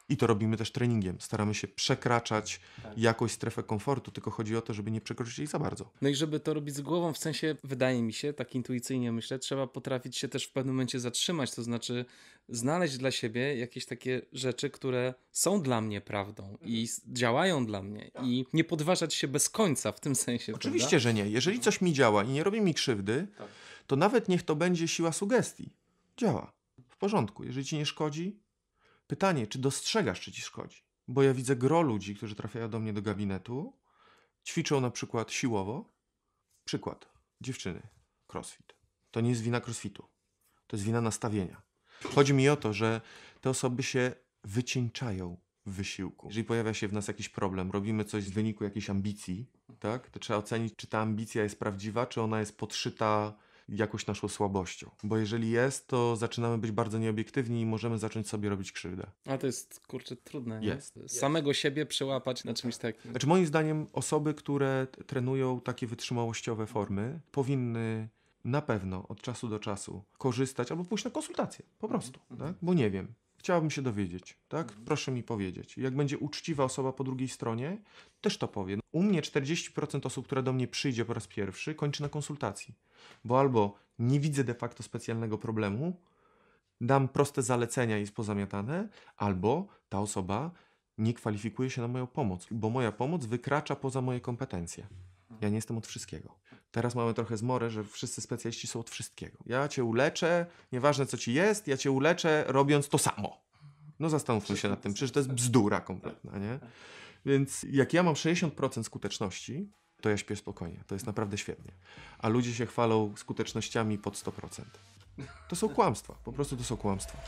I to robimy też treningiem. Staramy się przekraczać tak. jakąś strefę komfortu, tylko chodzi o to, żeby nie przekroczyć jej za bardzo. No i żeby to robić z głową, w sensie, wydaje mi się, tak intuicyjnie myślę, trzeba potrafić się też w pewnym momencie zatrzymać, to znaczy znaleźć dla siebie jakieś takie rzeczy, które są dla mnie prawdą i mhm. działają dla mnie tak. i nie podważać się bez końca w tym sensie. Oczywiście, prawda? że nie. Jeżeli coś mi działa i nie robi mi krzywdy, tak. to nawet niech to będzie siła sugestii. Działa. W porządku. Jeżeli ci nie szkodzi, Pytanie, czy dostrzegasz, czy ci szkodzi? Bo ja widzę gro ludzi, którzy trafiają do mnie do gabinetu, ćwiczą na przykład siłowo. Przykład. Dziewczyny. Crossfit. To nie jest wina crossfitu. To jest wina nastawienia. Chodzi mi o to, że te osoby się wycieńczają w wysiłku. Jeżeli pojawia się w nas jakiś problem, robimy coś w wyniku jakiejś ambicji, tak? to trzeba ocenić, czy ta ambicja jest prawdziwa, czy ona jest podszyta jakąś naszą słabością. Bo jeżeli jest, to zaczynamy być bardzo nieobiektywni i możemy zacząć sobie robić krzywdę. A to jest, kurczę, trudne. Jest. Samego siebie przełapać na czymś takim. Znaczy moim zdaniem osoby, które trenują takie wytrzymałościowe formy, powinny na pewno od czasu do czasu korzystać albo pójść na konsultację, po prostu, mhm. tak? bo nie wiem chciałabym się dowiedzieć, tak? Mhm. Proszę mi powiedzieć. Jak będzie uczciwa osoba po drugiej stronie, też to powie. U mnie 40% osób, które do mnie przyjdzie po raz pierwszy, kończy na konsultacji, bo albo nie widzę de facto specjalnego problemu, dam proste zalecenia i jest pozamiatane, albo ta osoba nie kwalifikuje się na moją pomoc, bo moja pomoc wykracza poza moje kompetencje. Ja nie jestem od wszystkiego. Teraz mamy trochę zmorę, że wszyscy specjaliści są od wszystkiego. Ja cię uleczę, nieważne co ci jest, ja cię uleczę robiąc to samo. No zastanówmy się nad tym, przecież to jest bzdura kompletna, nie? Więc jak ja mam 60% skuteczności, to ja śpię spokojnie. To jest naprawdę świetnie. A ludzie się chwalą skutecznościami pod 100%. To są kłamstwa. Po prostu to są kłamstwa.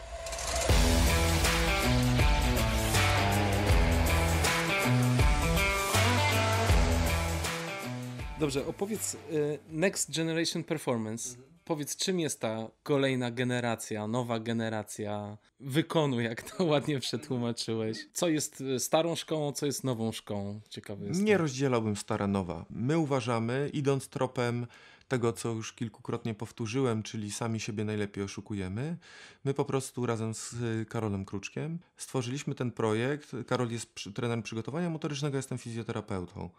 Dobrze, opowiedz y, Next Generation Performance. Mhm. Powiedz, czym jest ta kolejna generacja, nowa generacja wykonu, jak to ładnie przetłumaczyłeś. Co jest y, starą szkołą, co jest nową szkołą? Ciekawy jest. Nie to. rozdzielałbym stara nowa. My uważamy, idąc tropem tego, co już kilkukrotnie powtórzyłem, czyli sami siebie najlepiej oszukujemy. My po prostu razem z y, Karolem Kruczkiem stworzyliśmy ten projekt. Karol jest trenerem przygotowania motorycznego, jestem fizjoterapeutą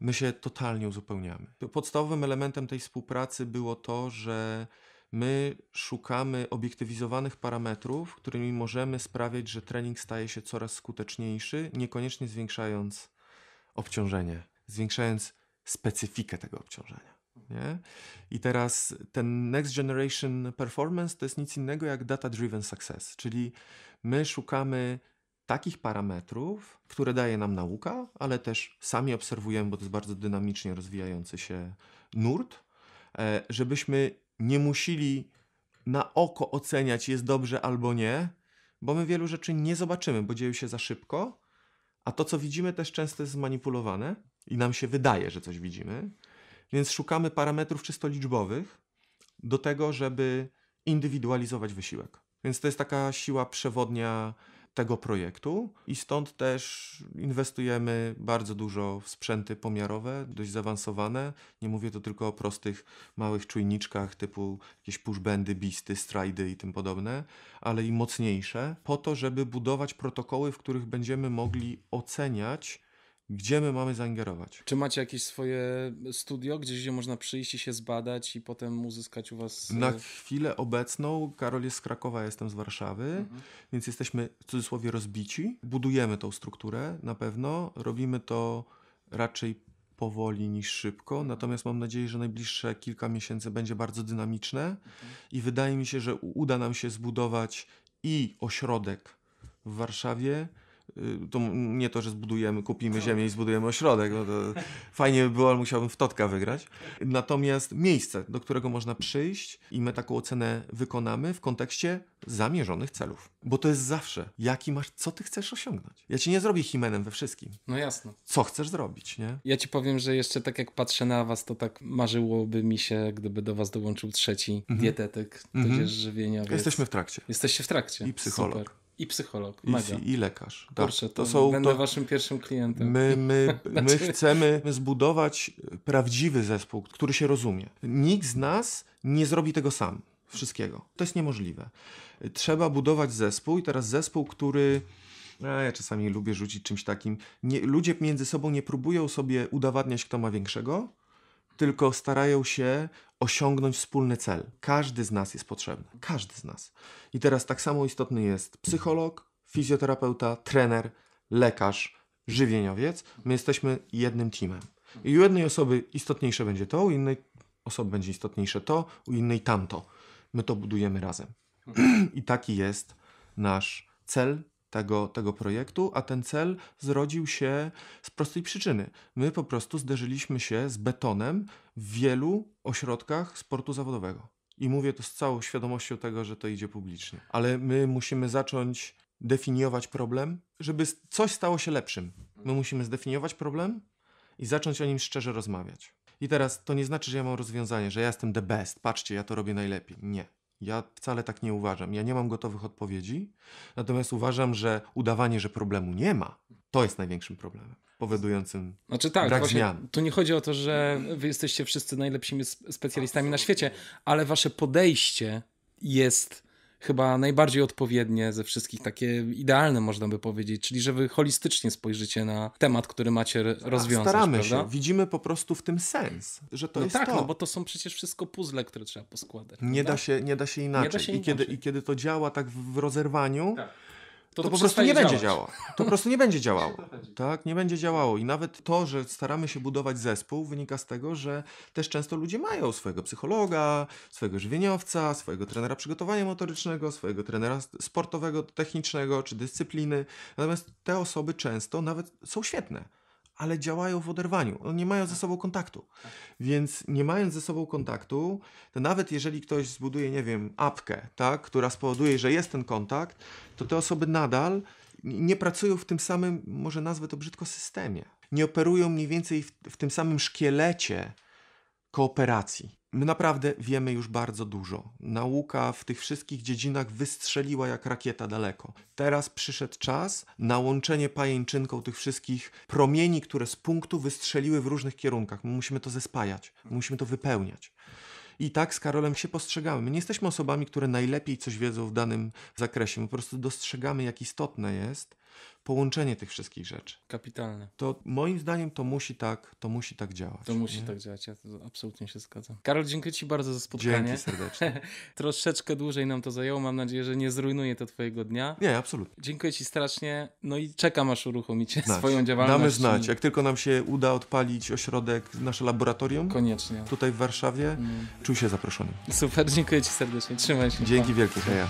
my się totalnie uzupełniamy. Podstawowym elementem tej współpracy było to, że my szukamy obiektywizowanych parametrów, którymi możemy sprawiać, że trening staje się coraz skuteczniejszy, niekoniecznie zwiększając obciążenie, zwiększając specyfikę tego obciążenia. Nie? I teraz ten Next Generation Performance to jest nic innego jak data-driven success, czyli my szukamy takich parametrów, które daje nam nauka, ale też sami obserwujemy, bo to jest bardzo dynamicznie rozwijający się nurt, e, żebyśmy nie musieli na oko oceniać, jest dobrze albo nie, bo my wielu rzeczy nie zobaczymy, bo dzieje się za szybko, a to, co widzimy, też często jest zmanipulowane i nam się wydaje, że coś widzimy. Więc szukamy parametrów czysto liczbowych do tego, żeby indywidualizować wysiłek. Więc to jest taka siła przewodnia tego projektu i stąd też inwestujemy bardzo dużo w sprzęty pomiarowe, dość zaawansowane. Nie mówię tu tylko o prostych, małych czujniczkach typu jakieś pushbendy, bisty, strajdy i tym podobne, ale i mocniejsze, po to, żeby budować protokoły, w których będziemy mogli oceniać gdzie my mamy zaangażować. Czy macie jakieś swoje studio, gdzie gdzie można przyjść i się zbadać i potem uzyskać u was... E, na chwilę obecną Karol jest z Krakowa, ja jestem z Warszawy, mhm. więc jesteśmy w cudzysłowie rozbici. Budujemy tą strukturę na pewno, robimy to raczej powoli niż szybko, mhm. natomiast mam nadzieję, że najbliższe kilka miesięcy będzie bardzo dynamiczne mhm. i wydaje mi się, że uda nam się zbudować i ośrodek w Warszawie, Y, to nie to, że zbudujemy, kupimy no. ziemię i zbudujemy ośrodek, bo no to fajnie by było, ale musiałbym w Totka wygrać. Natomiast miejsce, do którego można przyjść i my taką ocenę wykonamy w kontekście zamierzonych celów. Bo to jest zawsze, jaki masz, co ty chcesz osiągnąć. Ja ci nie zrobię himenem we wszystkim. No jasno. Co chcesz zrobić, nie? Ja ci powiem, że jeszcze tak jak patrzę na was, to tak marzyłoby mi się, gdyby do was dołączył trzeci mhm. dietetyk, tudzież mhm. żywieniowiec. Jesteśmy w trakcie. Jesteście w trakcie. I psycholog. Super. I psycholog. I, mega. I, lekarz. Tak. to, to są, będę to... waszym pierwszym klientem. My, my, my chcemy zbudować prawdziwy zespół, który się rozumie. Nikt z nas nie zrobi tego sam. Wszystkiego. To jest niemożliwe. Trzeba budować zespół i teraz zespół, który a ja czasami lubię rzucić czymś takim. Nie, ludzie między sobą nie próbują sobie udowadniać, kto ma większego, tylko starają się osiągnąć wspólny cel. Każdy z nas jest potrzebny. Każdy z nas. I teraz tak samo istotny jest psycholog, fizjoterapeuta, trener, lekarz, żywieniowiec. My jesteśmy jednym teamem. I u jednej osoby istotniejsze będzie to, u innej osoby będzie istotniejsze to, u innej tamto. My to budujemy razem. I taki jest nasz cel tego, tego projektu, a ten cel zrodził się z prostej przyczyny. My po prostu zderzyliśmy się z betonem w wielu ośrodkach sportu zawodowego. I mówię to z całą świadomością tego, że to idzie publicznie. Ale my musimy zacząć definiować problem, żeby coś stało się lepszym. My musimy zdefiniować problem i zacząć o nim szczerze rozmawiać. I teraz to nie znaczy, że ja mam rozwiązanie, że ja jestem the best, patrzcie, ja to robię najlepiej. Nie. Ja wcale tak nie uważam. Ja nie mam gotowych odpowiedzi, natomiast uważam, że udawanie, że problemu nie ma, to jest największym problemem powodującym znaczy, tak, brak zmian. Tu nie chodzi o to, że wy jesteście wszyscy najlepszymi specjalistami na świecie, ale wasze podejście jest chyba najbardziej odpowiednie ze wszystkich, takie idealne można by powiedzieć, czyli że wy holistycznie spojrzycie na temat, który macie rozwiązać. A staramy prawda? się, widzimy po prostu w tym sens, że to no jest tak, to. No bo to są przecież wszystko puzzle, które trzeba poskładać. Nie da, się, nie da się inaczej. Da się I, Kiedy, I kiedy to działa tak w rozerwaniu, tak to, to, to po prostu nie działać. będzie działało. To po prostu nie będzie działało. Tak, nie będzie działało. I nawet to, że staramy się budować zespół, wynika z tego, że też często ludzie mają swojego psychologa, swojego żywieniowca, swojego trenera przygotowania motorycznego, swojego trenera sportowego, technicznego czy dyscypliny. Natomiast te osoby często nawet są świetne ale działają w oderwaniu, no, nie mają ze tak. sobą kontaktu. Tak. Więc nie mając ze sobą kontaktu, to nawet jeżeli ktoś zbuduje, nie wiem, apkę, tak, która spowoduje, że jest ten kontakt, to te osoby nadal nie pracują w tym samym, może nazwę to brzydko, systemie. Nie operują mniej więcej w, w tym samym szkielecie kooperacji. My naprawdę wiemy już bardzo dużo. Nauka w tych wszystkich dziedzinach wystrzeliła jak rakieta daleko. Teraz przyszedł czas na łączenie pajęczynką tych wszystkich promieni, które z punktu wystrzeliły w różnych kierunkach. My musimy to zespajać, musimy to wypełniać. I tak z Karolem się postrzegamy. My nie jesteśmy osobami, które najlepiej coś wiedzą w danym zakresie. My po prostu dostrzegamy, jak istotne jest połączenie tych wszystkich rzeczy. Kapitalne. To moim zdaniem to musi tak, to musi tak działać. To musi nie? tak działać, ja absolutnie się zgadzam. Karol, dziękuję Ci bardzo za spotkanie. Dzięki serdecznie. Troszeczkę dłużej nam to zajęło, mam nadzieję, że nie zrujnuje to Twojego dnia. Nie, absolutnie. Dziękuję Ci strasznie, no i czekam aż uruchomić znać. swoją działalność. Damy znać, jak tylko nam się uda odpalić ośrodek, nasze laboratorium. Koniecznie. Tutaj w Warszawie, mm. czuj się zaproszony. Super, dziękuję Ci serdecznie, trzymaj się. Dzięki pa. wielkie, heja.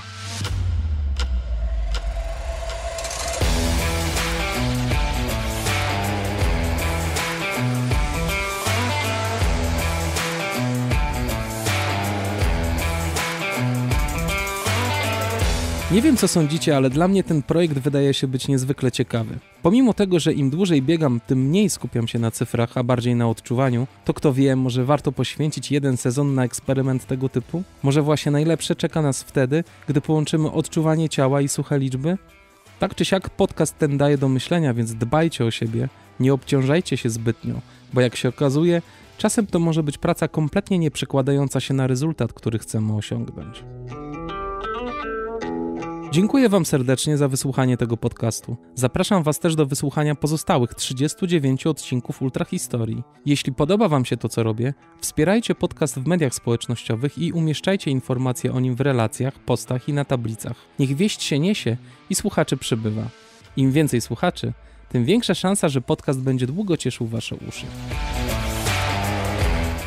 Nie wiem co sądzicie, ale dla mnie ten projekt wydaje się być niezwykle ciekawy. Pomimo tego, że im dłużej biegam, tym mniej skupiam się na cyfrach, a bardziej na odczuwaniu, to kto wie, może warto poświęcić jeden sezon na eksperyment tego typu? Może właśnie najlepsze czeka nas wtedy, gdy połączymy odczuwanie ciała i suche liczby? Tak czy siak podcast ten daje do myślenia, więc dbajcie o siebie, nie obciążajcie się zbytnio, bo jak się okazuje, czasem to może być praca kompletnie nie przekładająca się na rezultat, który chcemy osiągnąć. Dziękuję Wam serdecznie za wysłuchanie tego podcastu. Zapraszam Was też do wysłuchania pozostałych 39 odcinków Ultra Historii. Jeśli podoba Wam się to, co robię, wspierajcie podcast w mediach społecznościowych i umieszczajcie informacje o nim w relacjach, postach i na tablicach. Niech wieść się niesie i słuchaczy przybywa. Im więcej słuchaczy, tym większa szansa, że podcast będzie długo cieszył Wasze uszy.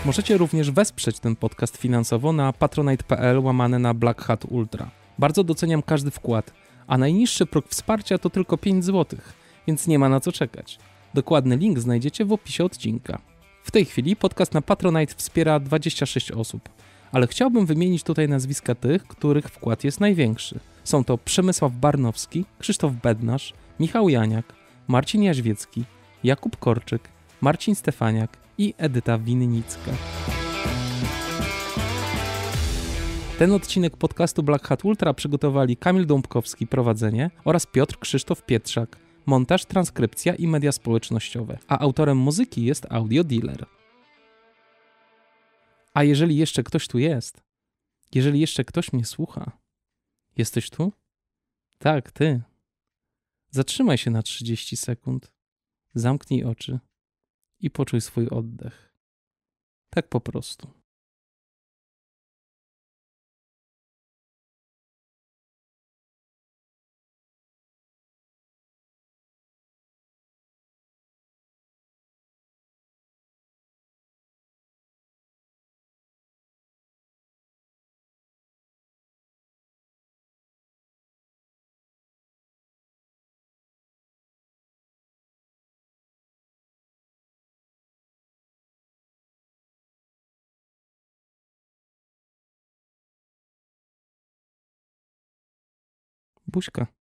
Możecie również wesprzeć ten podcast finansowo na patronite.pl łamane na Black Hat Ultra. Bardzo doceniam każdy wkład, a najniższy próg wsparcia to tylko 5 zł, więc nie ma na co czekać. Dokładny link znajdziecie w opisie odcinka. W tej chwili podcast na Patronite wspiera 26 osób, ale chciałbym wymienić tutaj nazwiska tych, których wkład jest największy. Są to Przemysław Barnowski, Krzysztof Bednarz, Michał Janiak, Marcin Jaźwiecki, Jakub Korczyk, Marcin Stefaniak i Edyta Winnicka. Ten odcinek podcastu Black Hat Ultra przygotowali Kamil Dąbkowski, prowadzenie oraz Piotr Krzysztof Pietrzak, montaż, transkrypcja i media społecznościowe, a autorem muzyki jest Audio Dealer. A jeżeli jeszcze ktoś tu jest, jeżeli jeszcze ktoś mnie słucha, jesteś tu? Tak, ty. Zatrzymaj się na 30 sekund, zamknij oczy i poczuj swój oddech. Tak po prostu. buscar.